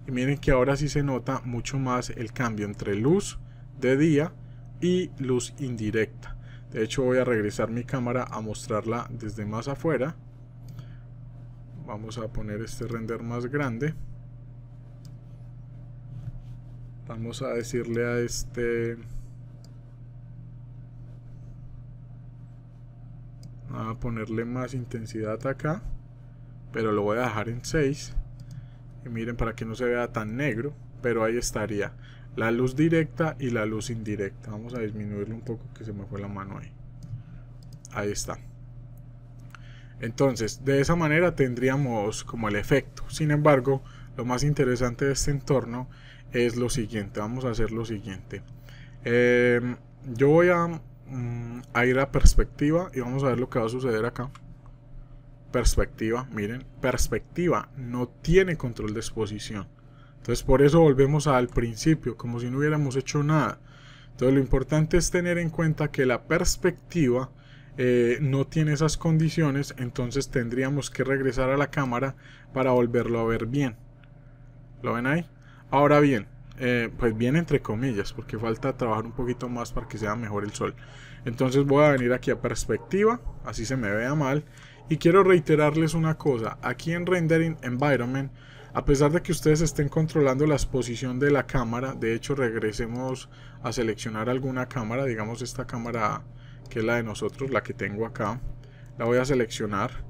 Y miren que ahora sí se nota mucho más el cambio entre luz de día y luz indirecta. De hecho voy a regresar mi cámara a mostrarla desde más afuera. Vamos a poner este render más grande. Vamos a decirle a este a ponerle más intensidad acá pero lo voy a dejar en 6 y miren para que no se vea tan negro pero ahí estaría la luz directa y la luz indirecta vamos a disminuirlo un poco que se me fue la mano ahí ahí está entonces de esa manera tendríamos como el efecto sin embargo lo más interesante de este entorno es lo siguiente vamos a hacer lo siguiente em, yo voy a Mm, ahí a perspectiva y vamos a ver lo que va a suceder acá. Perspectiva, miren, perspectiva no tiene control de exposición. Entonces por eso volvemos al principio, como si no hubiéramos hecho nada. Entonces lo importante es tener en cuenta que la perspectiva eh, no tiene esas condiciones, entonces tendríamos que regresar a la cámara para volverlo a ver bien. ¿Lo ven ahí? Ahora bien, eh, pues bien entre comillas, porque falta trabajar un poquito más para que sea mejor el sol. Entonces voy a venir aquí a perspectiva, así se me vea mal. Y quiero reiterarles una cosa, aquí en Rendering Environment, a pesar de que ustedes estén controlando la exposición de la cámara, de hecho regresemos a seleccionar alguna cámara, digamos esta cámara que es la de nosotros, la que tengo acá, la voy a seleccionar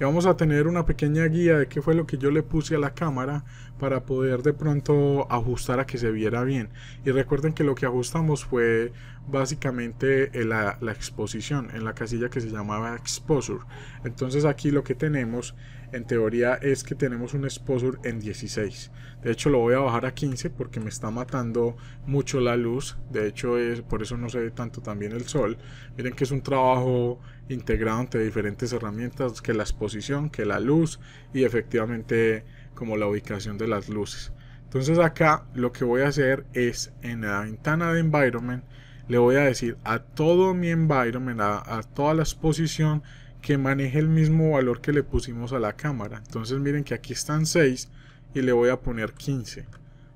y vamos a tener una pequeña guía de qué fue lo que yo le puse a la cámara para poder de pronto ajustar a que se viera bien. Y recuerden que lo que ajustamos fue básicamente eh, la, exposición en la casilla que se llamaba exposure. Entonces aquí lo que tenemos en teoría es que tenemos un exposure en 16. De hecho lo voy a bajar a 15 porque me está matando mucho la luz. De hecho es, por eso no se ve tanto también el sol. Miren que es un trabajo integrado entre diferentes herramientas que la exposición, que la luz y efectivamente como la ubicación de las luces. Entonces acá lo que voy a hacer es en la ventana de environment le voy a decir a todo mi environment, a, toda la exposición que maneje el mismo valor que le pusimos a la cámara. Entonces miren que aquí están 6 y le voy a poner 15.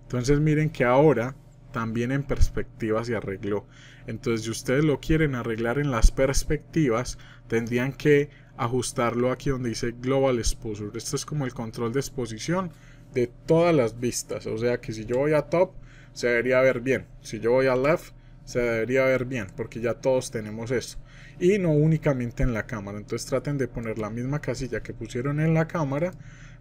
Entonces miren que ahora también en perspectiva se arregló. Entonces si ustedes lo quieren arreglar en las perspectivas, tendrían que ajustarlo aquí donde dice Global Exposure. Esto es como el control de exposición de todas las vistas. O sea que si yo voy a top, se debería ver bien. Si yo voy a left, se debería ver bien, porque ya todos tenemos eso. Y no únicamente en la cámara. Entonces traten de poner la misma casilla que pusieron en la cámara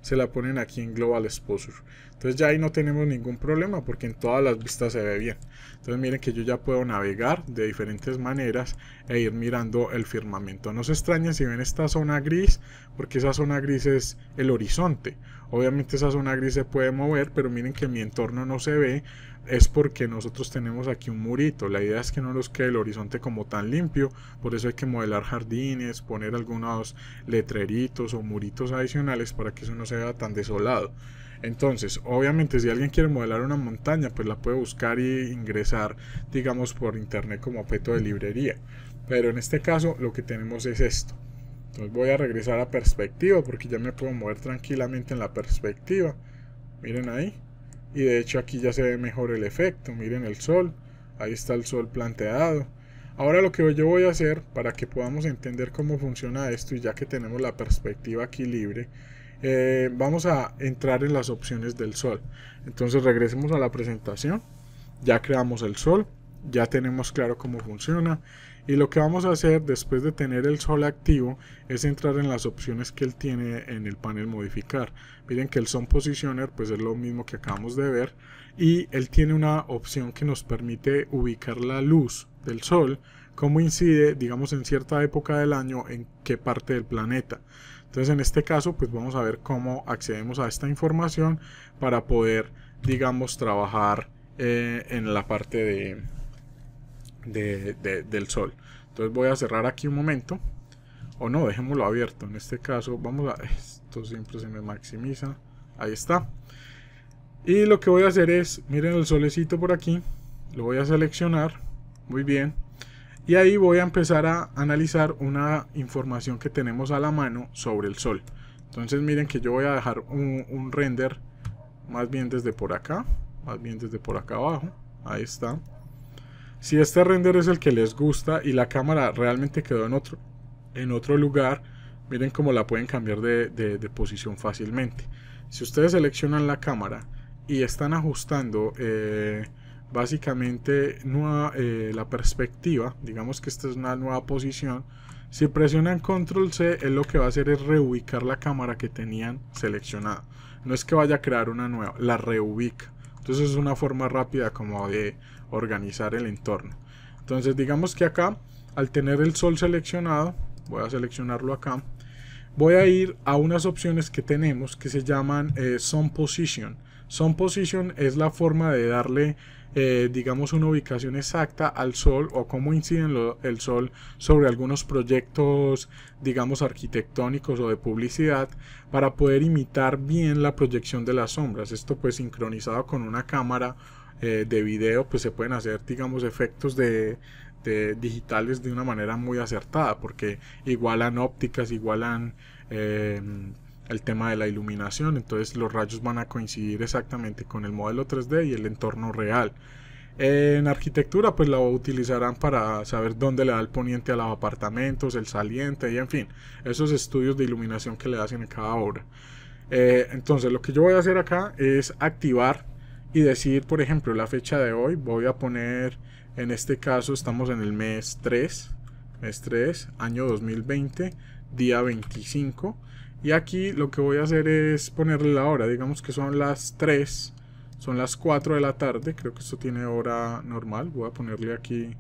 se la ponen aquí en Global Exposure. Entonces ya ahí no tenemos ningún problema porque en todas las vistas se ve bien. Entonces miren que yo ya puedo navegar de diferentes maneras e ir mirando el firmamento. No se extrañen si ven esta zona gris porque esa zona gris es el horizonte. Obviamente esa zona gris se puede mover pero miren que mi entorno no se ve es porque nosotros tenemos aquí un murito. La idea es que no nos quede el horizonte como tan limpio, por eso hay que modelar jardines, poner algunos letreritos o muritos adicionales para que eso no se vea tan desolado. Entonces, obviamente si alguien quiere modelar una montaña, pues la puede buscar y ingresar, digamos, por internet como objeto de librería. Pero en este caso lo que tenemos es esto. Entonces voy a regresar a perspectiva porque ya me puedo mover tranquilamente en la perspectiva. Miren ahí y de hecho aquí ya se ve mejor el efecto, miren el sol, ahí está el sol planteado. Ahora lo que yo voy a hacer para que podamos entender cómo funciona esto y ya que tenemos la perspectiva aquí libre, eh, vamos a entrar en las opciones del sol. Entonces regresemos a la presentación, ya creamos el sol, ya tenemos claro cómo funciona y lo que vamos a hacer después de tener el sol activo es entrar en las opciones que él tiene en el panel modificar. Miren que el son positioner pues es lo mismo que acabamos de ver y él tiene una opción que nos permite ubicar la luz del sol cómo incide digamos en cierta época del año en qué parte del planeta. Entonces en este caso pues vamos a ver cómo accedemos a esta información para poder digamos trabajar eh, en la parte de, de, del sol. Entonces voy a cerrar aquí un momento. O no, dejémoslo abierto. En este caso, vamos a... Esto siempre se me maximiza. Ahí está. Y lo que voy a hacer es, miren el solecito por aquí. Lo voy a seleccionar. Muy bien. Y ahí voy a empezar a analizar una información que tenemos a la mano sobre el sol. Entonces miren que yo voy a dejar un, un render más bien desde por acá. Más bien desde por acá abajo. Ahí está. Si este render es el que les gusta y la cámara realmente quedó en otro, en otro lugar, miren cómo la pueden cambiar de, posición fácilmente. Si ustedes seleccionan la cámara y están ajustando eh, básicamente nueva, eh, la perspectiva, digamos que esta es una nueva posición, si presionan control C, él lo que va a hacer es reubicar la cámara que tenían seleccionada. No es que vaya a crear una nueva, la reubica. Entonces es una forma rápida como de organizar el entorno. Entonces digamos que acá, al tener el sol seleccionado, voy a seleccionarlo acá, voy a ir a unas opciones que tenemos que se llaman Sun eh, Position. Sun Position es la forma de darle, eh, digamos, una ubicación exacta al sol o cómo incide el sol sobre algunos proyectos, digamos, arquitectónicos o de publicidad para poder imitar bien la proyección de las sombras. Esto pues sincronizado con una cámara eh, de video, pues se pueden hacer, digamos, efectos de, digitales de una manera muy acertada, porque igualan ópticas, igualan em, el tema de la iluminación, entonces los rayos van a coincidir exactamente con el modelo 3D y el entorno real. En arquitectura, pues la utilizarán para saber dónde le da el poniente a los apartamentos, el saliente y en fin, esos estudios de iluminación que le hacen en cada obra. Eh, entonces, lo que yo voy a hacer acá es activar y decir, por ejemplo, la fecha de hoy, voy a poner, en este caso estamos en el mes 3, mes 3, año 2020, día 25. Y aquí lo que voy a hacer es ponerle la hora, digamos que son las 3, son las 4 de la tarde, creo que esto tiene hora normal, voy a ponerle aquí,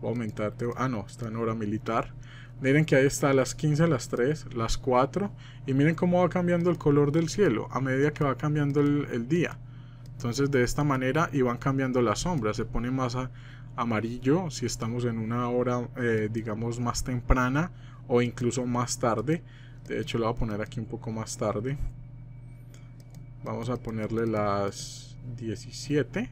voy a aumentarte, ah no, está en hora militar. Miren que ahí está las 15, las 3, las 4 y miren cómo va cambiando el color del cielo a medida que va cambiando el día. Entonces de esta manera iban cambiando las sombras, se pone más amarillo si estamos en una hora eh, digamos más temprana o incluso más tarde. De hecho lo voy a poner aquí un poco más tarde. Vamos a ponerle las 17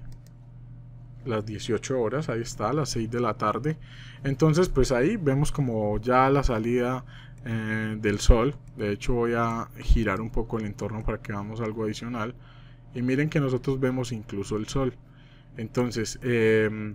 las 18 horas, ahí está, las 6 de la tarde. Entonces, pues ahí vemos como ya la salida eh, del sol. De hecho, voy a girar un poco el entorno para que veamos algo adicional. Y miren que nosotros vemos incluso el sol. Entonces, em,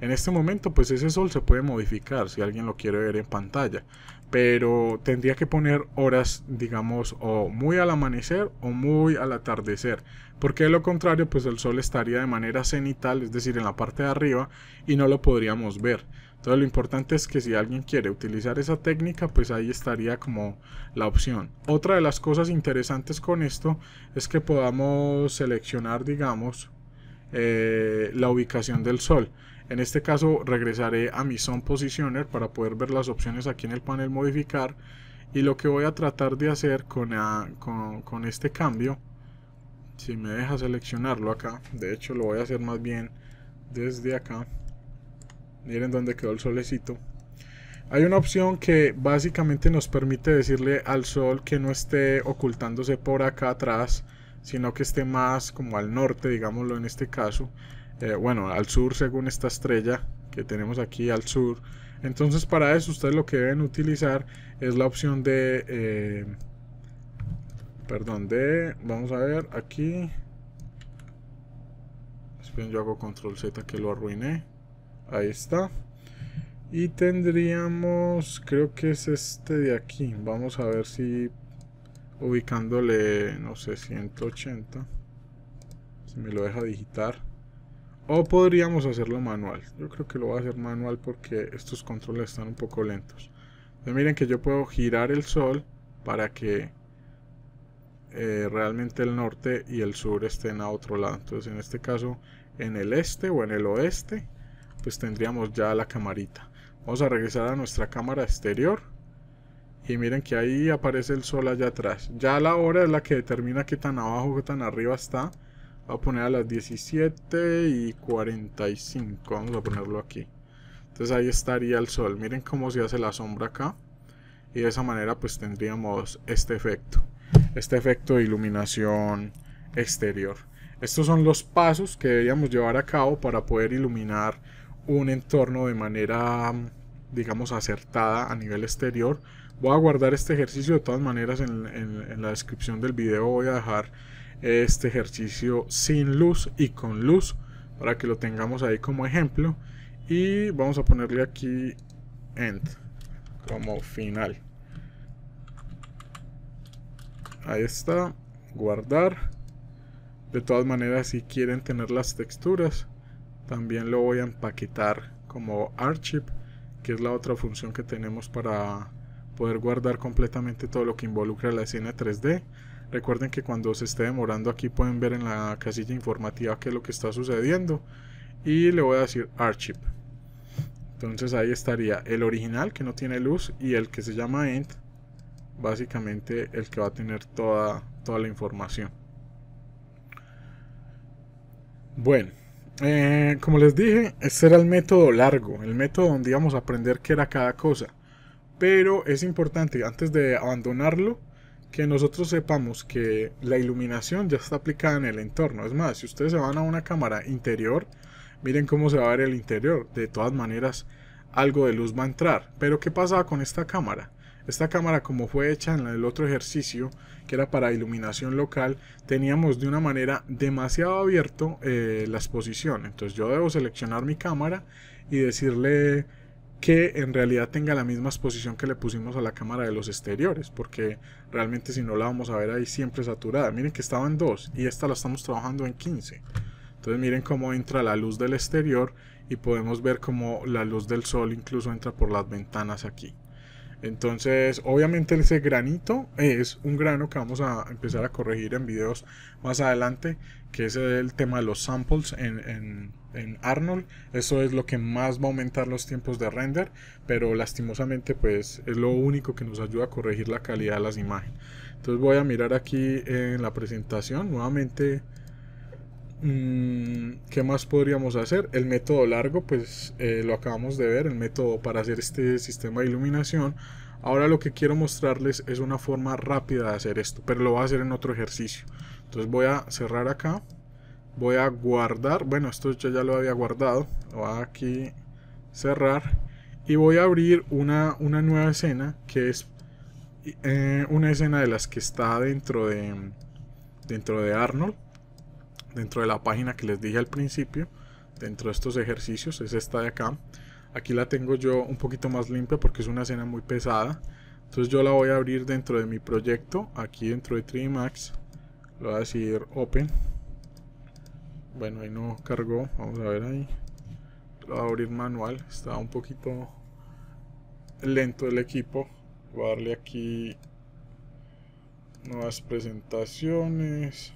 en este momento, pues ese sol se puede modificar si alguien lo quiere ver en pantalla. Pero tendría que poner horas, digamos, o muy al amanecer o muy al atardecer. Porque de lo contrario, pues el sol estaría de manera cenital, es decir, en la parte de arriba, y no lo podríamos ver. Entonces lo importante es que si alguien quiere utilizar esa técnica, pues ahí estaría como la opción. Otra de las cosas interesantes con esto es que podamos seleccionar, digamos, eh, la ubicación del sol. En este caso regresaré a mi Sun Positioner para poder ver las opciones aquí en el panel modificar. Y lo que voy a tratar de hacer con, ah, con este cambio, si me deja seleccionarlo acá, de hecho lo voy a hacer más bien desde acá. Miren dónde quedó el solecito. Hay una opción que básicamente nos permite decirle al sol que no esté ocultándose por acá atrás, sino que esté más como al norte, digámoslo en este caso. Eh, bueno, al sur según esta estrella que tenemos aquí al sur. Entonces para eso ustedes lo que deben utilizar es la opción de... Eh, perdón, de... Vamos a ver, aquí... Esperen, yo hago control Z que lo arruiné. Ahí está. Y tendríamos, creo que es este de aquí. Vamos a ver si ubicándole, no sé, 180. Si me lo deja digitar. O podríamos hacerlo manual. Yo creo que lo voy a hacer manual porque estos controles están un poco lentos. Entonces miren que yo puedo girar el sol para que eh, realmente el norte y el sur estén a otro lado. Entonces en este caso en el este o en el oeste pues tendríamos ya la camarita. Vamos a regresar a nuestra cámara exterior. Y miren que ahí aparece el sol allá atrás. Ya la hora es la que determina qué tan abajo, qué tan arriba está. Voy a poner a las 17 y 45. Vamos a ponerlo aquí. Entonces ahí estaría el sol. Miren cómo se hace la sombra acá. Y de esa manera pues tendríamos este efecto. Este efecto de iluminación exterior. Estos son los pasos que deberíamos llevar a cabo para poder iluminar un entorno de manera, digamos, acertada a nivel exterior. Voy a guardar este ejercicio de todas maneras en, la descripción del video. Voy a dejar este ejercicio sin luz y con luz para que lo tengamos ahí como ejemplo. Y vamos a ponerle aquí end como final. Ahí está. Guardar. De todas maneras, si quieren tener las texturas, también lo voy a empaquetar como Archip que es la otra función que tenemos para poder guardar completamente todo lo que involucra la escena 3D recuerden que cuando se esté demorando aquí pueden ver en la casilla informativa qué es lo que está sucediendo y le voy a decir Archip entonces ahí estaría el original que no tiene luz y el que se llama int básicamente el que va a tener toda, toda la información bueno eh, como les dije, este era el método largo, el método donde íbamos a aprender qué era cada cosa. Pero es importante, antes de abandonarlo, que nosotros sepamos que la iluminación ya está aplicada en el entorno. Es más, si ustedes se van a una cámara interior, miren cómo se va a ver el interior. De todas maneras, algo de luz va a entrar. Pero ¿qué pasaba con esta cámara? Esta cámara como fue hecha en el otro ejercicio, que era para iluminación local, teníamos de una manera demasiado abierto eh, la exposición. Entonces yo debo seleccionar mi cámara y decirle que en realidad tenga la misma exposición que le pusimos a la cámara de los exteriores, porque realmente si no la vamos a ver ahí siempre saturada. Miren que estaba en 2 y esta la estamos trabajando en 15. Entonces miren cómo entra la luz del exterior y podemos ver cómo la luz del sol incluso entra por las ventanas aquí. Entonces, obviamente ese granito es un grano que vamos a empezar a corregir en videos más adelante, que es el tema de los samples en, Arnold. Eso es lo que más va a aumentar los tiempos de render, pero lastimosamente pues es lo único que nos ayuda a corregir la calidad de las imágenes. Entonces voy a mirar aquí en la presentación nuevamente Mm, ¿Qué más podríamos hacer? El método largo, pues eh, lo acabamos de ver, el método para hacer este sistema de iluminación. Ahora lo que quiero mostrarles es una forma rápida de hacer esto, pero lo voy a hacer en otro ejercicio. Entonces voy a cerrar acá, voy a guardar, bueno esto yo ya lo había guardado, lo voy a aquí cerrar y voy a abrir una, nueva escena que es eh, una escena de las que está dentro de, dentro de Arnold dentro de la página que les dije al principio, dentro de estos ejercicios, es esta de acá. Aquí la tengo yo un poquito más limpia porque es una escena muy pesada. Entonces yo la voy a abrir dentro de mi proyecto, aquí dentro de 3D Max. lo voy a decir Open. Bueno, ahí no cargó, vamos a ver ahí. Lo voy a abrir manual, está un poquito lento el equipo. Voy a darle aquí nuevas presentaciones.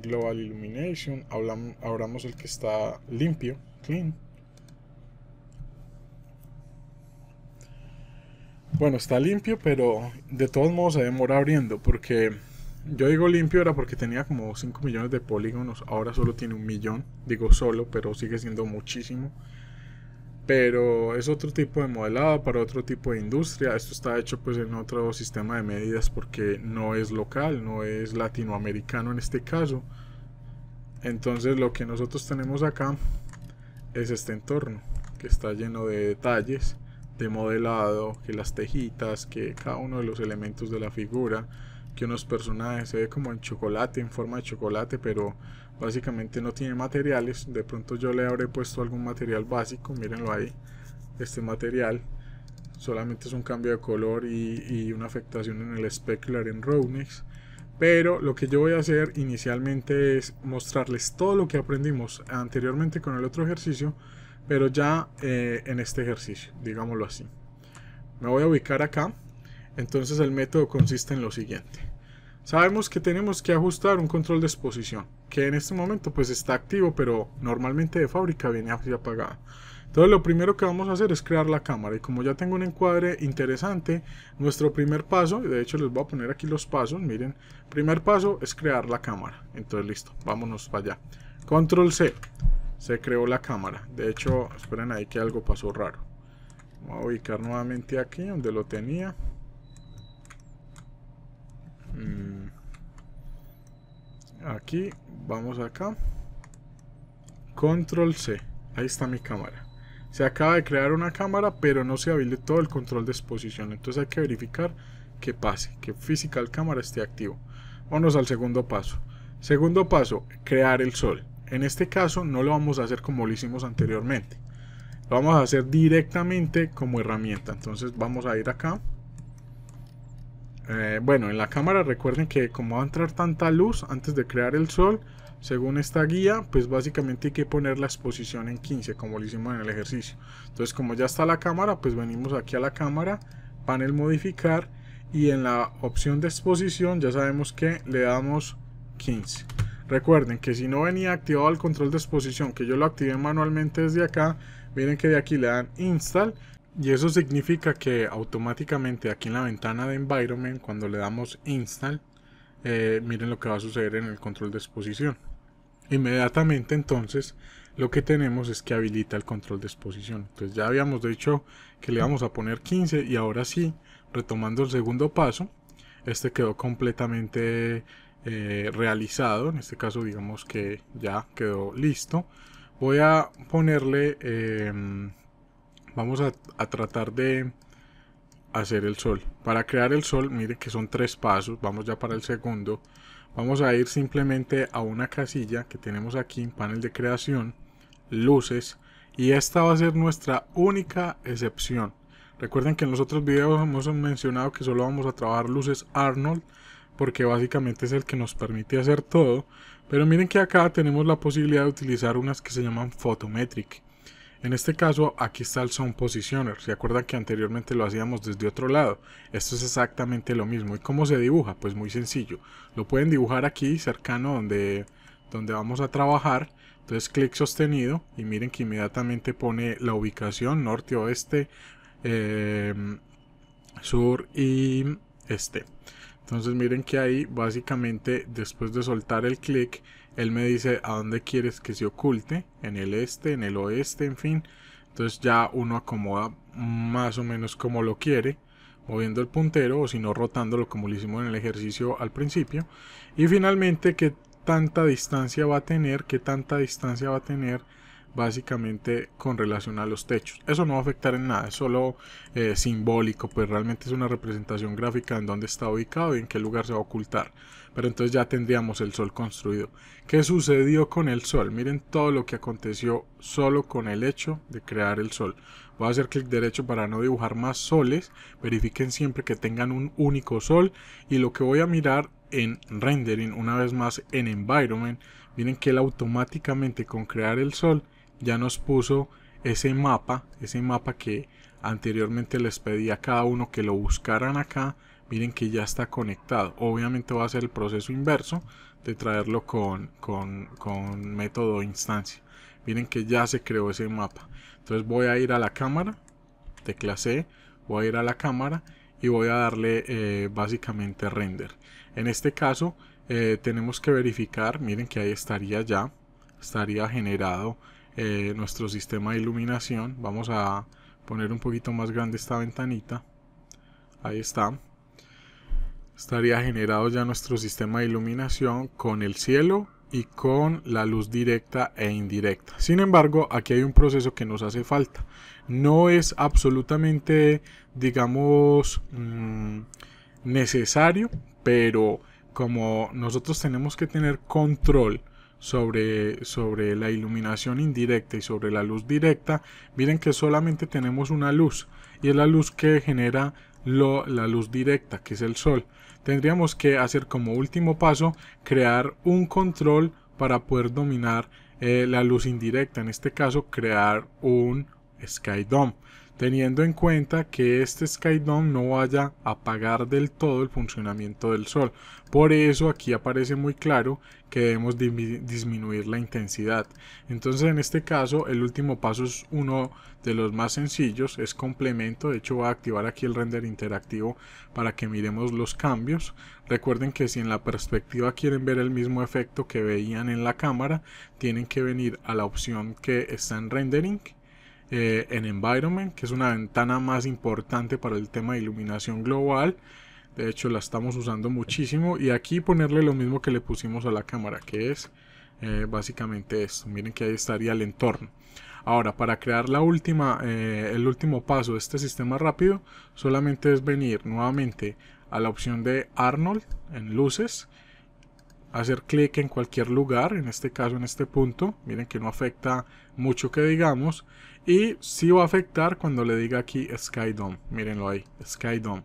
Global Illumination, hablamos, abramos el que está limpio, clean. Bueno, está limpio, pero de todos modos se demora abriendo, porque yo digo limpio era porque tenía como 5 millones de polígonos, ahora solo tiene un millón, digo solo, pero sigue siendo muchísimo pero es otro tipo de modelado para otro tipo de industria. Esto está hecho pues en otro sistema de medidas porque no es local, no es latinoamericano en este caso. Entonces lo que nosotros tenemos acá es este entorno que está lleno de detalles, de modelado, que las tejitas, que cada uno de los elementos de la figura, que unos personajes se ve como en chocolate, en forma de chocolate, pero básicamente no tiene materiales de pronto yo le habré puesto algún material básico mírenlo ahí este material solamente es un cambio de color y, una afectación en el specular en rownex pero lo que yo voy a hacer inicialmente es mostrarles todo lo que aprendimos anteriormente con el otro ejercicio pero ya eh, en este ejercicio digámoslo así me voy a ubicar acá entonces el método consiste en lo siguiente sabemos que tenemos que ajustar un control de exposición que en este momento pues está activo, pero normalmente de fábrica viene así apagada. Entonces lo primero que vamos a hacer es crear la cámara y como ya tengo un encuadre interesante, nuestro primer paso, y de hecho les voy a poner aquí los pasos, miren, primer paso es crear la cámara, entonces listo, vámonos para allá. Control C, se creó la cámara, de hecho esperen ahí que algo pasó raro. Voy a ubicar nuevamente aquí donde lo tenía. Mm. Aquí, vamos acá. Control C. Ahí está mi cámara. Se acaba de crear una cámara, pero no se todo el control de exposición. Entonces hay que verificar que pase, que Physical Cámara esté activo. Vamos al segundo paso. Segundo paso, crear el sol. En este caso no lo vamos a hacer como lo hicimos anteriormente. Lo vamos a hacer directamente como herramienta. Entonces vamos a ir acá. Eh, bueno, en la cámara recuerden que como va a entrar tanta luz antes de crear el sol, según esta guía, pues básicamente hay que poner la exposición en 15, como lo hicimos en el ejercicio. Entonces, como ya está la cámara, pues venimos aquí a la cámara, panel modificar, y en la opción de exposición ya sabemos que le damos 15. Recuerden que si no venía activado el control de exposición, que yo lo activé manualmente desde acá, miren que de aquí le dan install y eso significa que automáticamente aquí en la ventana de Environment, cuando le damos Install, eh, miren lo que va a suceder en el control de exposición. Inmediatamente entonces lo que tenemos es que habilita el control de exposición. Entonces ya habíamos dicho que le vamos a poner 15 y ahora sí, retomando el segundo paso, este quedó completamente eh, realizado. En este caso digamos que ya quedó listo. Voy a ponerle... Em, vamos a, tratar de hacer el sol. Para crear el sol, miren que son tres pasos, vamos ya para el segundo. Vamos a ir simplemente a una casilla que tenemos aquí en panel de creación, luces, y esta va a ser nuestra única excepción. Recuerden que en los otros videos hemos mencionado que solo vamos a trabajar luces Arnold, porque básicamente es el que nos permite hacer todo. Pero miren que acá tenemos la posibilidad de utilizar unas que se llaman Photometric. En este caso, aquí está el Sound Positioner. Se acuerdan que anteriormente lo hacíamos desde otro lado. Esto es exactamente lo mismo. ¿Y cómo se dibuja? Pues muy sencillo. Lo pueden dibujar aquí, cercano donde, donde vamos a trabajar. Entonces clic sostenido y miren que inmediatamente pone la ubicación norte, oeste, eh, sur y este. Entonces miren que ahí básicamente después de soltar el clic él me dice a dónde quieres que se oculte, en el este, en el oeste, en fin. Entonces ya uno acomoda más o menos como lo quiere, moviendo el puntero o si no rotándolo como lo hicimos en el ejercicio al principio. Y finalmente qué tanta distancia va a tener, qué tanta distancia va a tener básicamente con relación a los techos. Eso no va a afectar en nada, es solo eh, simbólico, pues realmente es una representación gráfica en dónde está ubicado y en qué lugar se va a ocultar. Pero entonces ya tendríamos el sol construido. ¿Qué sucedió con el sol? Miren todo lo que aconteció solo con el hecho de crear el sol. Voy a hacer clic derecho para no dibujar más soles. Verifiquen siempre que tengan un único sol. Y lo que voy a mirar en rendering, una vez más en environment, miren que él automáticamente con crear el sol ya nos puso ese mapa, ese mapa que anteriormente les pedí a cada uno que lo buscaran acá, miren que ya está conectado. Obviamente va a ser el proceso inverso de traerlo con, método instancia. Miren que ya se creó ese mapa. Entonces voy a ir a la cámara, tecla C, voy a ir a la cámara y voy a darle eh, básicamente render. En este caso eh, tenemos que verificar, miren que ahí estaría ya, estaría generado eh, nuestro sistema de iluminación. Vamos a poner un poquito más grande esta ventanita. Ahí está. Estaría generado ya nuestro sistema de iluminación con el cielo y con la luz directa e indirecta. Sin embargo, aquí hay un proceso que nos hace falta. No es absolutamente, digamos, mm, necesario, pero como nosotros tenemos que tener control sobre, sobre la iluminación indirecta y sobre la luz directa, miren que solamente tenemos una luz y es la luz que genera la luz directa, que es el sol. Tendríamos que hacer como último paso crear un control para poder dominar eh, la luz indirecta, en este caso crear un Sky Dome teniendo en cuenta que este sky Dome no vaya a apagar del todo el funcionamiento del sol, por eso aquí aparece muy claro que debemos disminuir la intensidad. Entonces en este caso el último paso es uno de los más sencillos, es complemento. De hecho va a activar aquí el render interactivo para que miremos los cambios. Recuerden que si en la perspectiva quieren ver el mismo efecto que veían en la cámara, tienen que venir a la opción que está en rendering. Eh, en Environment, que es una ventana más importante para el tema de iluminación global. De hecho la estamos usando muchísimo y aquí ponerle lo mismo que le pusimos a la cámara que es eh, básicamente esto. Miren que ahí estaría el entorno. Ahora para crear la última, eh, el último paso de este sistema rápido solamente es venir nuevamente a la opción de Arnold en luces hacer clic en cualquier lugar, en este caso en este punto, miren que no afecta mucho que digamos, y sí va a afectar cuando le diga aquí Sky Dome, mírenlo ahí, Sky Dome.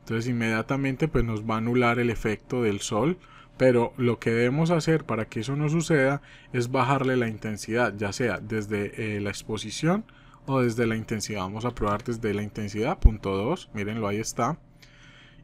Entonces inmediatamente pues nos va a anular el efecto del sol, pero lo que debemos hacer para que eso no suceda es bajarle la intensidad, ya sea desde eh, la exposición o desde la intensidad. Vamos a probar desde la intensidad, punto 2, mírenlo ahí está.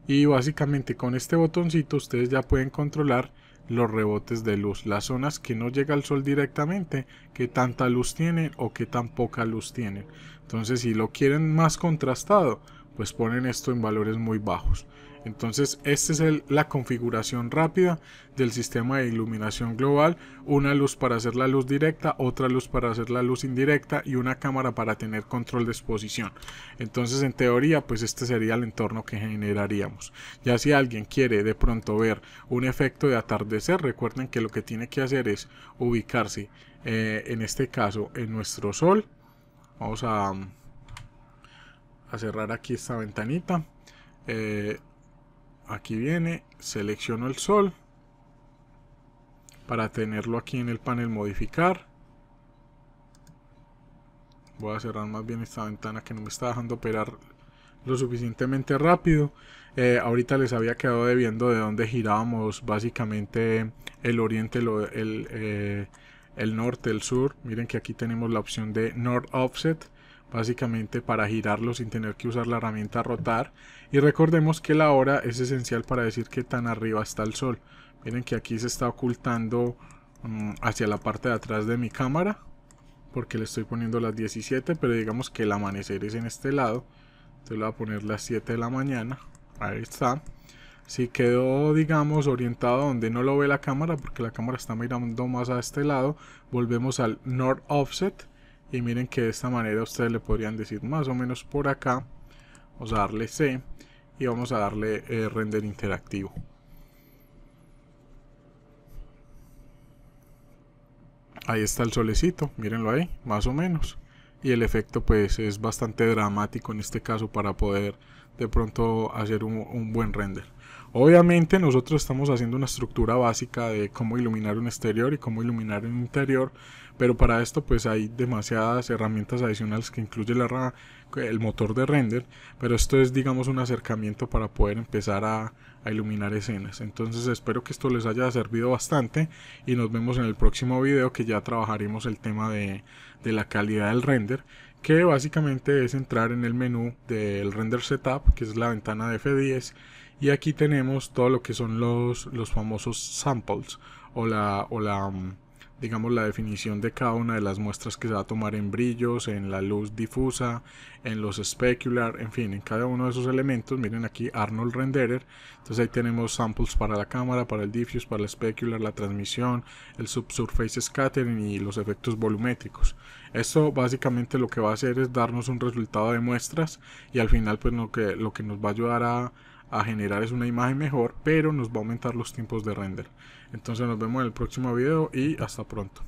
Y básicamente con este botoncito ustedes ya pueden controlar los rebotes de luz, las zonas que no llega el sol directamente, que tanta luz tiene o que tan poca luz tiene Entonces si lo quieren más contrastado, pues ponen esto en valores muy bajos. Entonces, esta es la configuración rápida del sistema de iluminación global. Una luz para hacer la luz directa, otra luz para hacer la luz indirecta y una cámara para tener control de exposición. Entonces, en teoría, pues este sería el entorno que generaríamos. Ya si alguien quiere de pronto ver un efecto de atardecer, recuerden que lo que tiene que hacer es ubicarse, eh, en este caso, en nuestro sol. Vamos a a cerrar aquí esta ventanita eh, aquí viene selecciono el sol para tenerlo aquí en el panel modificar voy a cerrar más bien esta ventana que no me está dejando operar lo suficientemente rápido eh, ahorita les había quedado debiendo de dónde girábamos básicamente el oriente el, eh, el norte el sur miren que aquí tenemos la opción de north offset básicamente para girarlo sin tener que usar la herramienta rotar y recordemos que la hora es esencial para decir que tan arriba está el sol miren que aquí se está ocultando mm, hacia la parte de atrás de mi cámara porque le estoy poniendo las 17 pero digamos que el amanecer es en este lado entonces le voy a poner las 7 de la mañana ahí está si quedó digamos orientado donde no lo ve la cámara porque la cámara está mirando más a este lado volvemos al north offset y miren que de esta manera ustedes le podrían decir más o menos por acá vamos a darle C y vamos a darle eh, render interactivo ahí está el solecito, mírenlo ahí, más o menos. Y el efecto pues es bastante dramático en este caso para poder de pronto hacer un, buen render. Obviamente nosotros estamos haciendo una estructura básica de cómo iluminar un exterior y cómo iluminar un interior, pero para esto pues hay demasiadas herramientas adicionales que incluye la, el motor de render, pero esto es digamos un acercamiento para poder empezar a, a iluminar escenas. Entonces espero que esto les haya servido bastante y nos vemos en el próximo video que ya trabajaremos el tema de, de la calidad del render que básicamente es entrar en el menú del render setup que es la ventana de F10 y aquí tenemos todo lo que son los, los famosos samples o la, o la mm, digamos, la definición de cada una de las muestras que se va a tomar en brillos, en la luz difusa, en los specular, en fin, en cada uno de esos elementos. Miren aquí Arnold Renderer. Entonces ahí tenemos samples para la cámara, para el diffuse, para el specular, la transmisión, el subsurface scattering y los efectos volumétricos. Eso básicamente lo que va a hacer es darnos un resultado de muestras y al final pues lo que, lo que nos va a ayudar a generar es una imagen mejor, pero nos va a aumentar los tiempos de render. Entonces nos vemos en el próximo video y hasta pronto.